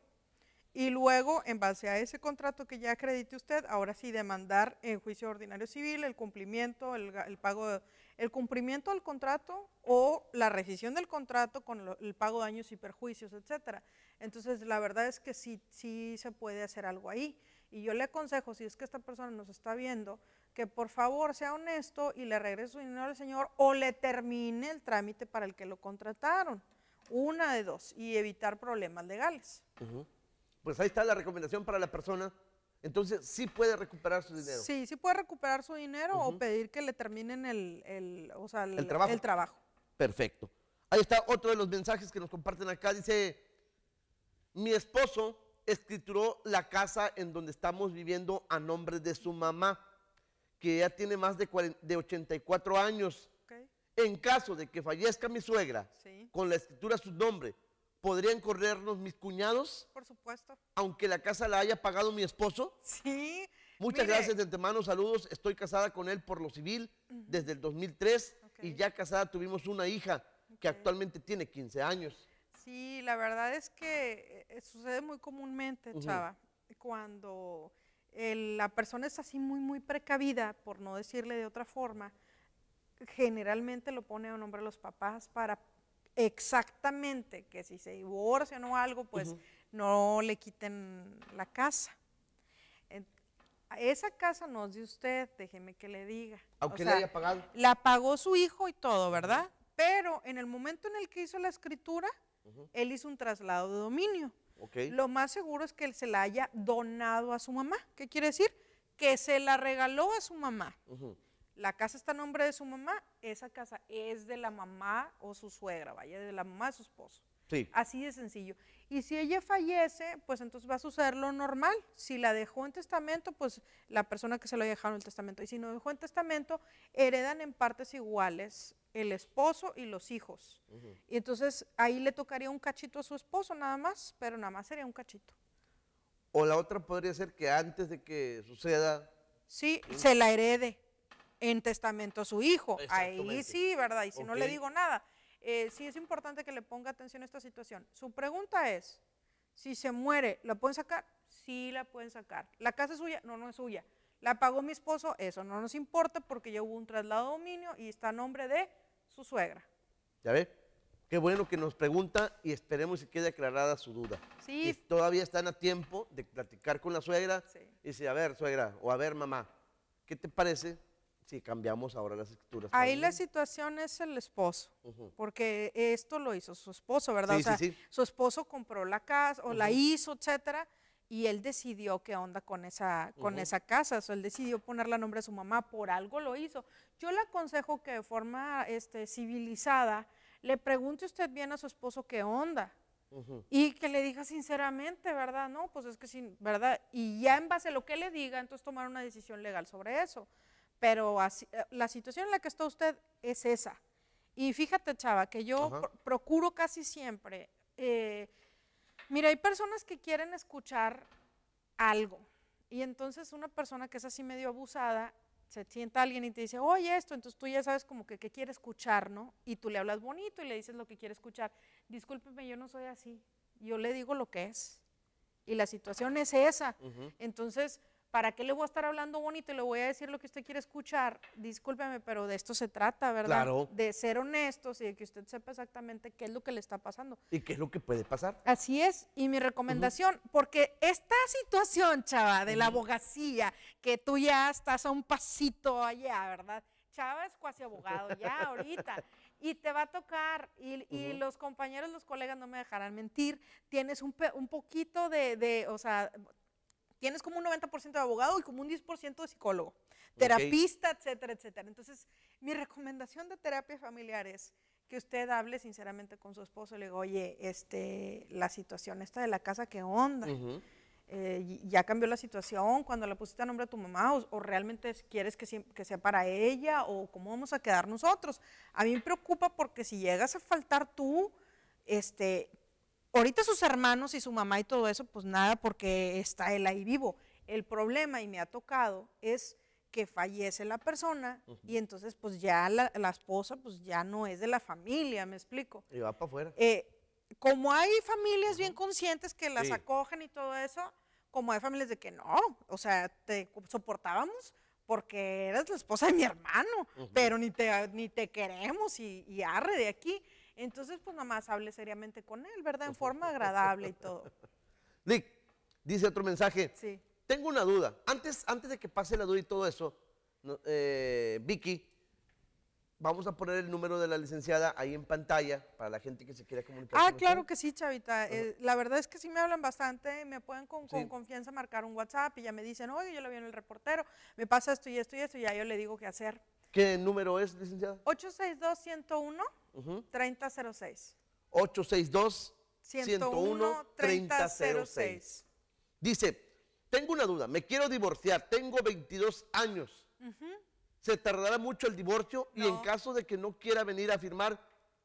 y luego, en base a ese contrato que ya acredite usted, ahora sí demandar en juicio ordinario civil el cumplimiento, el, pago, el cumplimiento del contrato o la rescisión del contrato con el pago de daños y perjuicios, etcétera. Entonces, la verdad es que sí, sí se puede hacer algo ahí. Y yo le aconsejo, si es que esta persona nos está viendo, que por favor sea honesto y le regrese su dinero al señor o le termine el trámite para el que lo contrataron. Una de dos y evitar problemas legales. Pues ahí está la recomendación para la persona. Entonces, sí puede recuperar su dinero. Sí, sí puede recuperar su dinero o pedir que le terminen el, el, trabajo. Perfecto. Ahí está otro de los mensajes que nos comparten acá. Dice, mi esposo escrituró la casa en donde estamos viviendo a nombre de su mamá, que ya tiene más de, 84 años. En caso de que fallezca mi suegra, con la escritura su nombre, ¿Podrían corrernos mis cuñados? Por supuesto. Aunque la casa la haya pagado mi esposo. Sí. Muchas gracias de antemano, saludos. Estoy casada con él por lo civil desde el 2003 y ya casada tuvimos una hija que actualmente tiene 15 años. Sí, la verdad es que eh, eh, sucede muy comúnmente, Chava, cuando eh, la persona es así muy, muy precavida, por no decirle de otra forma, generalmente lo pone a nombre de los papás para exactamente que si se divorcian o algo, pues no le quiten la casa. esa casa no es de usted, déjeme que le diga. Aunque la haya pagado. La pagó su hijo y todo, ¿verdad? Pero en el momento en el que hizo la escritura, él hizo un traslado de dominio. Lo más seguro es que él se la haya donado a su mamá. ¿Qué quiere decir? Que se la regaló a su mamá la casa está a nombre de su mamá, esa casa es de la mamá o su suegra, vaya, de la mamá de su esposo. Sí. Así de sencillo. Y si ella fallece, pues entonces va a suceder lo normal. Si la dejó en testamento, pues la persona que se lo en el testamento. Y si no dejó en testamento, heredan en partes iguales el esposo y los hijos. Y entonces ahí le tocaría un cachito a su esposo nada más, pero nada más sería un cachito. O la otra podría ser que antes de que suceda... ¿sí? se la herede en testamento su hijo. Ahí sí, ¿verdad? Y si no le digo nada. Eh, sí es importante que le ponga atención a esta situación. Su pregunta es, si se muere, ¿la pueden sacar? Sí, la pueden sacar. ¿La casa es suya? No, no es suya. ¿La pagó mi esposo? Eso no nos importa porque ya hubo un traslado de dominio y está a nombre de su suegra. ¿Ya ve? Qué bueno que nos pregunta y esperemos que quede aclarada su duda. Sí. Y todavía están a tiempo de platicar con la suegra sí. y si, a ver, suegra, o a ver, mamá, ¿qué te parece si cambiamos ahora las escrituras. Ahí la situación es el esposo, porque esto lo hizo su esposo, ¿verdad? o sea, sí, su esposo compró la casa o la hizo, etcétera, y él decidió qué onda con esa, con esa casa. O él decidió poner la nombre de su mamá, por algo lo hizo. Yo le aconsejo que de forma este, civilizada le pregunte usted bien a su esposo qué onda. Y que le diga sinceramente, ¿verdad? No, pues es que sin, ¿verdad? Y ya en base a lo que le diga, entonces tomar una decisión legal sobre eso. Pero eh, la situación en la que está usted es esa. Y fíjate, Chava, que yo procuro casi siempre. Eh, mira, hay personas que quieren escuchar algo. Y entonces una persona que es así medio abusada, se sienta alguien y te dice, oye esto, entonces tú ya sabes como que qué quiere escuchar, ¿no? Y tú le hablas bonito y le dices lo que quiere escuchar. Discúlpeme, yo no soy así. Yo le digo lo que es. Y la situación es esa. Entonces, ¿Para qué le voy a estar hablando bonito y le voy a decir lo que usted quiere escuchar? Discúlpeme, pero de esto se trata, ¿verdad? Claro. De ser honestos y de que usted sepa exactamente qué es lo que le está pasando. Y qué es lo que puede pasar. Así es. Y mi recomendación, porque esta situación, chava, de la abogacía, que tú ya estás a un pasito allá, ¿verdad? Chava es cuasi abogado ya ahorita. y te va a tocar, y, los compañeros, los colegas no me dejarán mentir, tienes un, poquito de, de, o sea, tienes como un 90% de abogado y como un 10% de psicólogo, terapista, etcétera, etcétera. Entonces, mi recomendación de terapia familiar es que usted hable sinceramente con su esposo y le diga, oye, este, la situación esta de la casa, ¿qué onda? Eh, ¿Ya cambió la situación cuando la pusiste a nombre a tu mamá? ¿O, realmente quieres que, que, sea para ella? ¿O cómo vamos a quedar nosotros? A mí me preocupa porque si llegas a faltar tú, este, Ahorita sus hermanos y su mamá y todo eso, pues nada, porque está él ahí vivo. El problema, y me ha tocado, es que fallece la persona y entonces pues ya la, esposa pues ya no es de la familia, me explico. Y va para afuera. Eh, como hay familias bien conscientes que las acogen y todo eso, como hay familias de que no, o sea, te soportábamos porque eras la esposa de mi hermano, pero ni te, ni te queremos y, y, arre de aquí. Entonces, pues nada más hable seriamente con él, ¿verdad? En forma agradable y todo. Nick dice otro mensaje. Sí. Tengo una duda. Antes, antes de que pase la duda y todo eso, eh, Vicky, vamos a poner el número de la licenciada ahí en pantalla para la gente que se quiera comunicar. Ah, claro que sí, Chavita. Eh, la verdad es que sí me hablan bastante, me pueden con, confianza marcar un WhatsApp y ya me dicen, oye, yo lo vi en el reportero, me pasa esto y esto y esto, y ya yo le digo qué hacer. ¿Qué número es, licenciada? 862-101-3006. 862-101-3006. Dice, tengo una duda, me quiero divorciar, tengo 22 años. ¿Se tardará mucho el divorcio? Y en caso de que no quiera venir a firmar,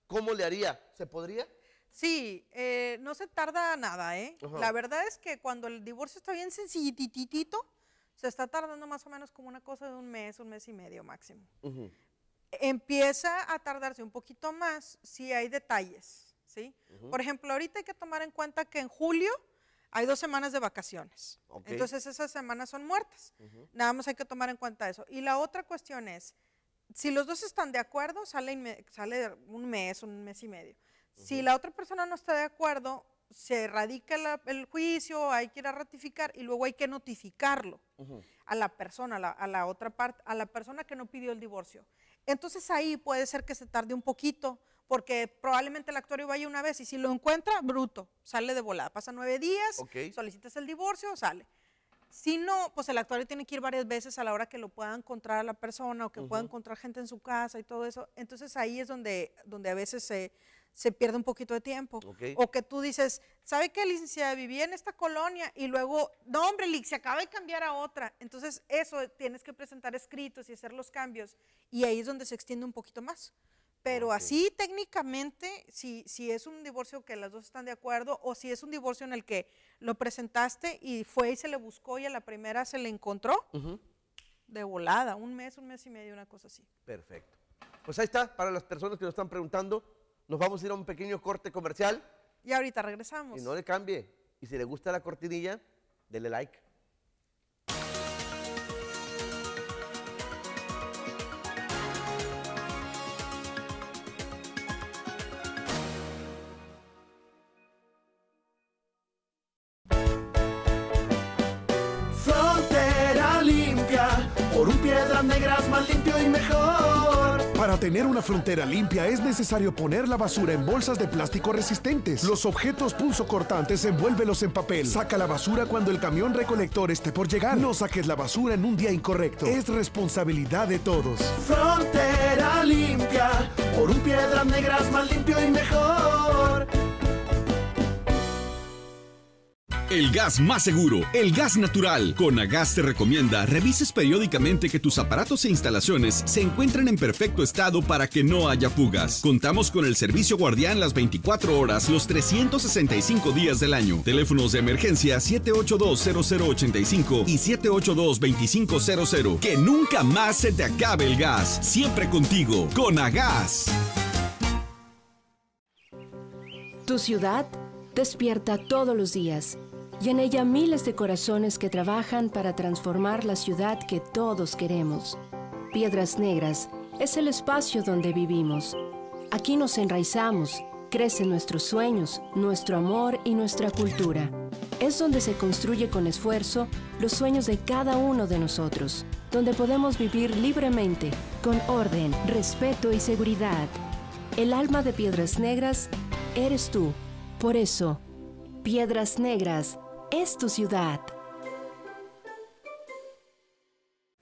¿cómo le haría? ¿Se podría? Sí, eh, no se tarda nada, ¿eh? La verdad es que cuando el divorcio está bien sencillititito, se está tardando más o menos como una cosa de un mes, un mes y medio máximo. Empieza a tardarse un poquito más si hay detalles, ¿sí? Por ejemplo, ahorita hay que tomar en cuenta que en julio hay dos semanas de vacaciones. Entonces esas semanas son muertas. Nada más hay que tomar en cuenta eso. Y la otra cuestión es, si los dos están de acuerdo, sale, sale un mes, un mes y medio. Si la otra persona no está de acuerdo, se radica el juicio, hay que ir a ratificar y luego hay que notificarlo a la persona, a la, otra parte, a la persona que no pidió el divorcio. Entonces ahí puede ser que se tarde un poquito, porque probablemente el actuario vaya una vez y si lo encuentra, bruto, sale de volada. Pasa nueve días, solicitas el divorcio, sale. Si no, pues el actuario tiene que ir varias veces a la hora que lo pueda encontrar a la persona o que pueda encontrar gente en su casa y todo eso. Entonces ahí es donde, donde a veces se, se pierde un poquito de tiempo. O que tú dices, ¿sabe que licencia vivía en esta colonia? Y luego, no, hombre, se acaba de cambiar a otra. Entonces, eso eh, tienes que presentar escritos y hacer los cambios. Y ahí es donde se extiende un poquito más. Pero así técnicamente, si, si es un divorcio que las dos están de acuerdo o si es un divorcio en el que lo presentaste y fue y se le buscó y a la primera se le encontró, de volada, un mes, un mes y medio, una cosa así. Perfecto. Pues ahí está, para las personas que nos están preguntando, nos vamos a ir a un pequeño corte comercial. Y ahorita regresamos. Y no le cambie. Y si le gusta la cortinilla, dele like. tener una frontera limpia es necesario poner la basura en bolsas de plástico resistentes. Los objetos cortantes envuélvelos en papel. Saca la basura cuando el camión recolector esté por llegar. No saques la basura en un día incorrecto. Es responsabilidad de todos. Frontera limpia, por un piedra negras más limpio y mejor. El gas más seguro, el gas natural. Conagas te recomienda revises periódicamente que tus aparatos e instalaciones se encuentren en perfecto estado para que no haya fugas. Contamos con el servicio guardián las 24 horas, los 365 días del año. Teléfonos de emergencia 782-0085 y 782-2500. Que nunca más se te acabe el gas. Siempre contigo, Conagas. Tu ciudad despierta todos los días y en ella miles de corazones que trabajan para transformar la ciudad que todos queremos. Piedras Negras es el espacio donde vivimos. Aquí nos enraizamos, crecen nuestros sueños, nuestro amor y nuestra cultura. Es donde se construye con esfuerzo los sueños de cada uno de nosotros, donde podemos vivir libremente, con orden, respeto y seguridad. El alma de Piedras Negras eres tú. Por eso, Piedras Negras es tu ciudad.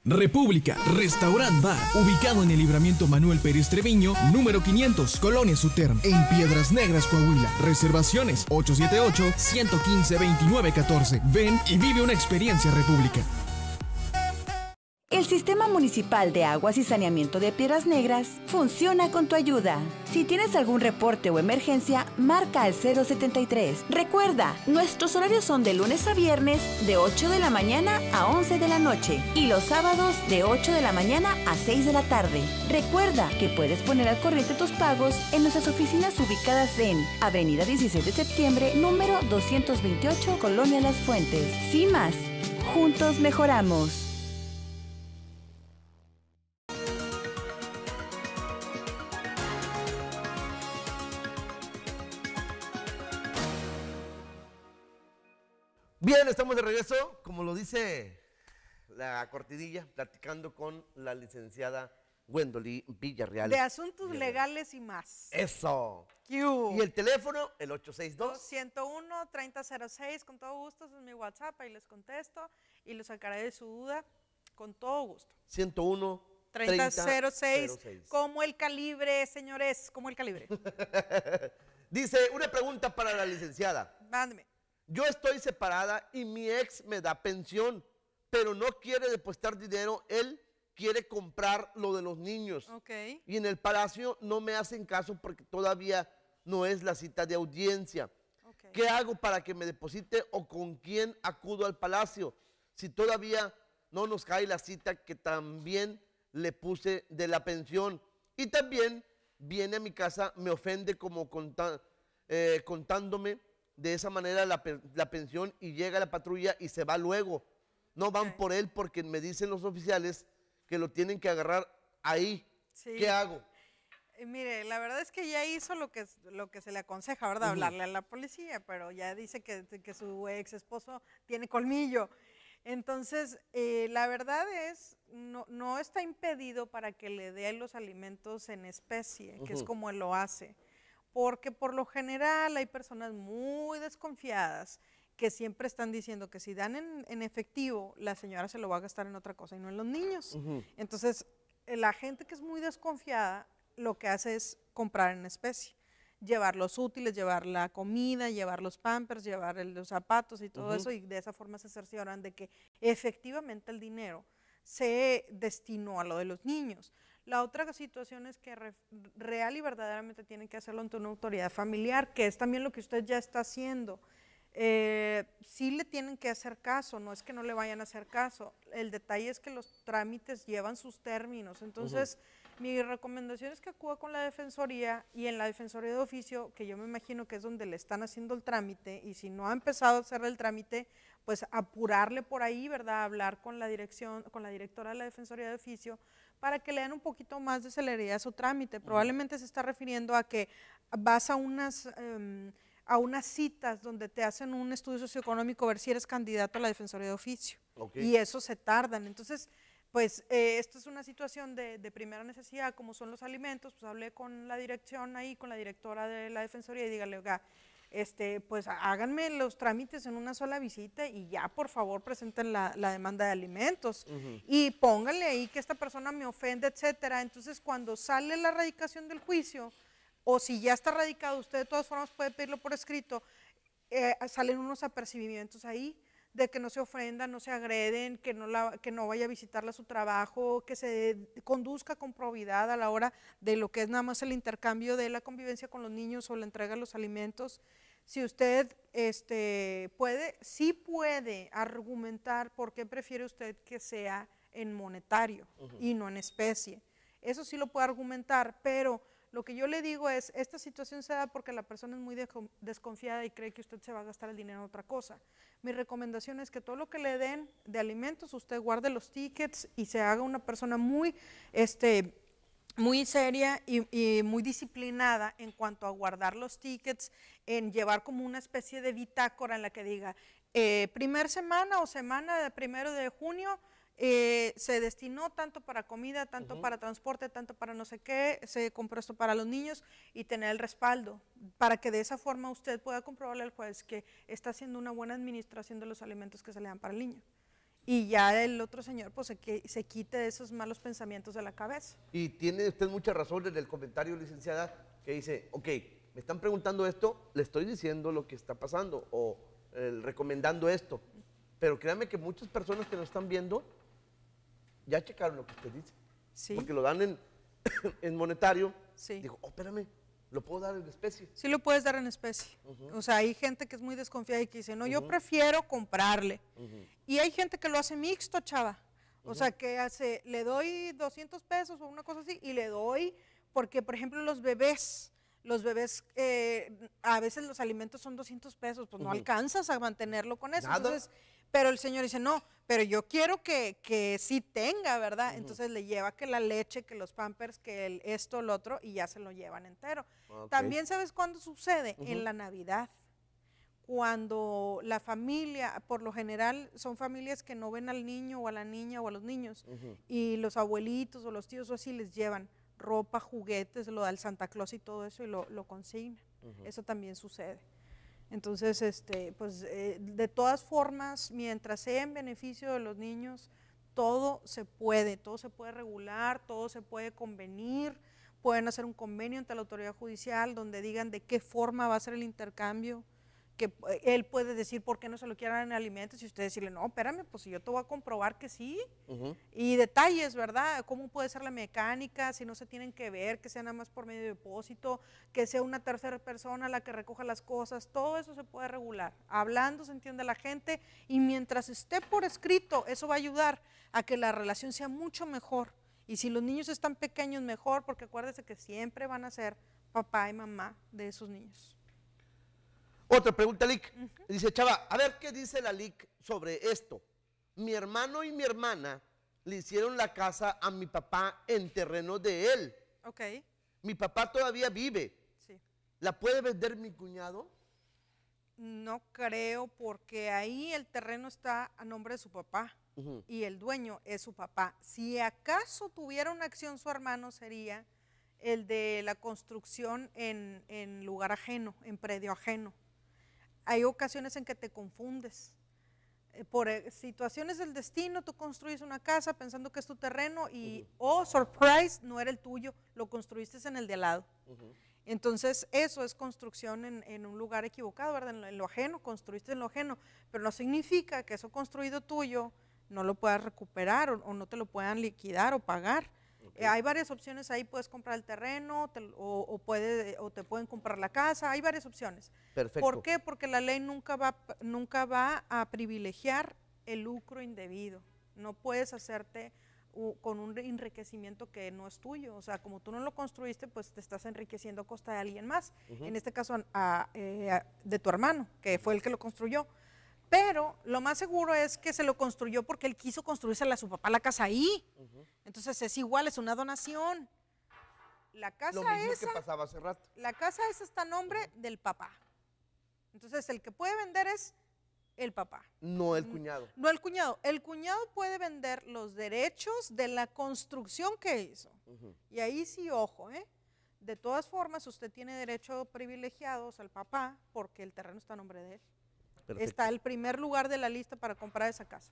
República, Restaurant Bar, ubicado en el libramiento Manuel Pérez Treviño, número 500, Colonia Suterm, en Piedras Negras, Coahuila. Reservaciones 878-115-2914. Ven y vive una experiencia república. El Sistema Municipal de Aguas y Saneamiento de Piedras Negras funciona con tu ayuda. Si tienes algún reporte o emergencia, marca al 073. Recuerda, nuestros horarios son de lunes a viernes de 8 de la mañana a 11 de la noche y los sábados de 8 de la mañana a 6 de la tarde. Recuerda que puedes poner al corriente tus pagos en nuestras oficinas ubicadas en Avenida 16 de Septiembre, número 228, Colonia Las Fuentes. Sin más, juntos mejoramos. Bien, estamos de regreso, como lo dice la cortidilla, platicando con la licenciada Wendoli Villarreal. De asuntos legales y más. Eso. Y el teléfono, el 862-101-3006, con todo gusto, es mi WhatsApp, ahí les contesto y les sacaré de su duda, con todo gusto. 101 3006, como el calibre, señores, como el calibre. Dice, una pregunta para la licenciada. Mándeme. Yo estoy separada y mi ex me da pensión, pero no quiere depositar dinero, él quiere comprar lo de los niños. Y en el palacio no me hacen caso porque todavía no es la cita de audiencia. ¿Qué hago para que me deposite o con quién acudo al palacio? Si todavía no nos cae la cita que también le puse de la pensión. Y también viene a mi casa, me ofende como eh, contándome de esa manera la, la, pensión y llega la patrulla y se va luego. No van por él porque me dicen los oficiales que lo tienen que agarrar ahí. ¿Qué hago? Eh, mire, la verdad es que ya hizo lo que, lo que se le aconseja, ¿verdad? Hablarle a la policía, pero ya dice que, su ex esposo tiene colmillo. Entonces, eh, la verdad es, no, no, está impedido para que le dé los alimentos en especie, que es como él lo hace porque por lo general hay personas muy desconfiadas que siempre están diciendo que si dan en, efectivo, la señora se lo va a gastar en otra cosa y no en los niños. Entonces, eh, la gente que es muy desconfiada lo que hace es comprar en especie, llevar los útiles, llevar la comida, llevar los pampers, llevar los zapatos y todo eso, y de esa forma se cercioran de que efectivamente el dinero se destinó a lo de los niños. La otra situación es que real y verdaderamente tienen que hacerlo ante una autoridad familiar, que es también lo que usted ya está haciendo. Eh, sí le tienen que hacer caso, no es que no le vayan a hacer caso. El detalle es que los trámites llevan sus términos. Entonces, mi recomendación es que acuda con la Defensoría y en la Defensoría de Oficio, que yo me imagino que es donde le están haciendo el trámite, y si no ha empezado a hacer el trámite, pues apurarle por ahí, ¿verdad? Hablar con la dirección, con la directora de la Defensoría de Oficio para que le den un poquito más de celeridad a su trámite. Probablemente se está refiriendo a que vas a unas, em, a unas citas donde te hacen un estudio socioeconómico, ver si eres candidato a la Defensoría de Oficio. Y eso se tardan. Entonces, pues eh, esto es una situación de, de, primera necesidad, como son los alimentos, pues hablé con la dirección ahí, con la directora de la Defensoría y dígale, oiga, este, pues háganme los trámites en una sola visita y ya por favor presenten la, demanda de alimentos y pónganle ahí que esta persona me ofende, etcétera. Entonces cuando sale la radicación del juicio o si ya está radicado, usted de todas formas puede pedirlo por escrito, eh, salen unos apercibimientos ahí de que no se ofenda, no se agreden, que no, la, que no vaya a visitarla a su trabajo, que se conduzca con probidad a la hora de lo que es nada más el intercambio de la convivencia con los niños o la entrega de los alimentos. Si usted este, puede, sí puede argumentar por qué prefiere usted que sea en monetario y no en especie. Eso sí lo puede argumentar, pero lo que yo le digo es, esta situación se da porque la persona es muy desconfiada y cree que usted se va a gastar el dinero en otra cosa. Mi recomendación es que todo lo que le den de alimentos, usted guarde los tickets y se haga una persona muy este, muy seria y, muy disciplinada en cuanto a guardar los tickets, en llevar como una especie de bitácora en la que diga, eh, primer semana o semana de primero de junio, eh, se destinó tanto para comida, tanto para transporte, tanto para no sé qué, se compró esto para los niños y tener el respaldo para que de esa forma usted pueda comprobarle al juez que está haciendo una buena administración de los alimentos que se le dan para el niño y ya el otro señor pues se, se quite esos malos pensamientos de la cabeza. Y tiene usted mucha razón en el comentario, licenciada, que dice, ok, me están preguntando esto, le estoy diciendo lo que está pasando o eh, recomendando esto. Pero créame que muchas personas que lo están viendo ya checaron lo que usted dice. Sí. Porque lo dan en, monetario. Sí. Digo, oh, espérame, ¿Lo puedo dar en especie? Sí, lo puedes dar en especie. O sea, hay gente que es muy desconfiada y que dice, no, yo prefiero comprarle. Y hay gente que lo hace mixto, chava. O sea, que hace, le doy 200 pesos o una cosa así y le doy, porque por ejemplo los bebés, los bebés, eh, a veces los alimentos son 200 pesos, pues no alcanzas a mantenerlo con eso. Entonces, pero el señor dice, no, pero yo quiero que, que sí tenga, ¿verdad? Entonces le lleva que la leche, que los pampers, que el esto, el otro, y ya se lo llevan entero. Ah, también sabes cuándo sucede, en la Navidad, cuando la familia, por lo general son familias que no ven al niño o a la niña o a los niños, y los abuelitos o los tíos o así les llevan ropa, juguetes, lo da el Santa Claus y todo eso y lo, lo Eso también sucede. Entonces, este, pues eh, de todas formas, mientras sea en beneficio de los niños, todo se puede, todo se puede regular, todo se puede convenir, pueden hacer un convenio ante la autoridad judicial donde digan de qué forma va a ser el intercambio, eh, él puede decir por qué no se lo quieran en alimentos y usted decirle, no, espérame, pues yo te voy a comprobar que sí. Y detalles, ¿verdad? ¿Cómo puede ser la mecánica? Si no se tienen que ver, que sea nada más por medio de depósito, que sea una tercera persona la que recoja las cosas, todo eso se puede regular. Hablando se entiende la gente y mientras esté por escrito, eso va a ayudar a que la relación sea mucho mejor. Y si los niños están pequeños, mejor, porque acuérdese que siempre van a ser papá y mamá de esos niños. Otra pregunta, Lick. Dice Chava, a ver qué dice la Lick sobre esto. Mi hermano y mi hermana le hicieron la casa a mi papá en terreno de él. Ok. Mi papá todavía vive. Sí. ¿La puede vender mi cuñado? No creo, porque ahí el terreno está a nombre de su papá y el dueño es su papá. Si acaso tuviera una acción su hermano sería el de la construcción en lugar ajeno, en predio ajeno. Hay ocasiones en que te confundes. Eh, por eh, situaciones del destino, tú construyes una casa pensando que es tu terreno y, oh, surprise, no era el tuyo, lo construiste en el de al lado. Entonces, eso es construcción en, un lugar equivocado, En lo, ajeno, construiste en lo ajeno, pero no significa que eso construido tuyo no lo puedas recuperar o no te lo puedan liquidar o pagar. Eh, hay varias opciones ahí, puedes comprar el terreno o, puede, o te pueden comprar la casa, hay varias opciones. Perfecto. ¿Por qué? Porque la ley nunca va, nunca va a privilegiar el lucro indebido. No puedes hacerte con un enriquecimiento que no es tuyo. O sea, como tú no lo construiste, pues te estás enriqueciendo a costa de alguien más. En este caso, eh, de tu hermano, que fue el que lo construyó. Pero lo más seguro es que se lo construyó porque él quiso construirse a su papá la casa ahí. Entonces es igual, es una donación. La casa esa, La casa esa está a nombre del papá. Entonces el que puede vender es el papá. No el cuñado. No, el cuñado. El cuñado puede vender los derechos de la construcción que hizo. Y ahí sí, ojo, ¿eh? De todas formas, usted tiene derecho privilegiados al papá porque el terreno está a nombre de él. Está el primer lugar de la lista para comprar esa casa.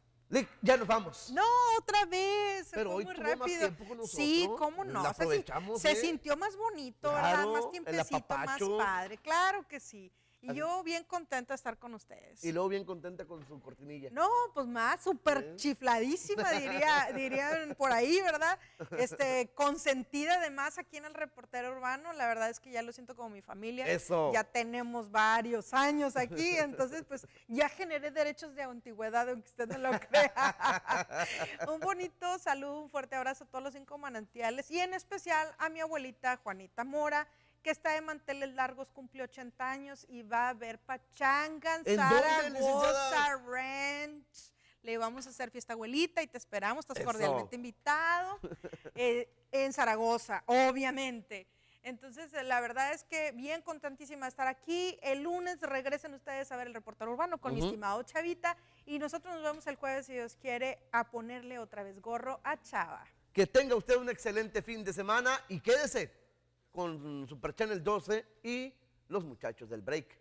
ya nos vamos. No, otra vez. Pero hoy muy rápido. Sí, cómo no. Aprovechamos, se, eh. se, sintió más bonito, ¿verdad? Más tiempecito, más padre. Claro que sí. Y yo bien contenta de estar con ustedes. Y luego bien contenta con su cortinilla. No, pues más, súper chifladísima, diría, dirían por ahí, ¿verdad? Este, consentida además aquí en el reportero urbano. La verdad es que ya lo siento como mi familia. Eso. Ya tenemos varios años aquí, entonces pues ya generé derechos de antigüedad, aunque usted no lo crea. un bonito saludo, un fuerte abrazo a todos los cinco manantiales y en especial a mi abuelita Juanita Mora que está de manteles largos, cumple 80 años y va a ver Pachangan, Zaragoza Ranch. Le vamos a hacer fiesta abuelita y te esperamos, estás cordialmente invitado eh, en Zaragoza, obviamente. Entonces, eh, la verdad es que bien contentísima de estar aquí. El lunes regresen ustedes a ver el reportero urbano con mi estimado Chavita. Y nosotros nos vemos el jueves, si Dios quiere, a ponerle otra vez gorro a Chava. Que tenga usted un excelente fin de semana y quédese con Super Channel 12 y los muchachos del break.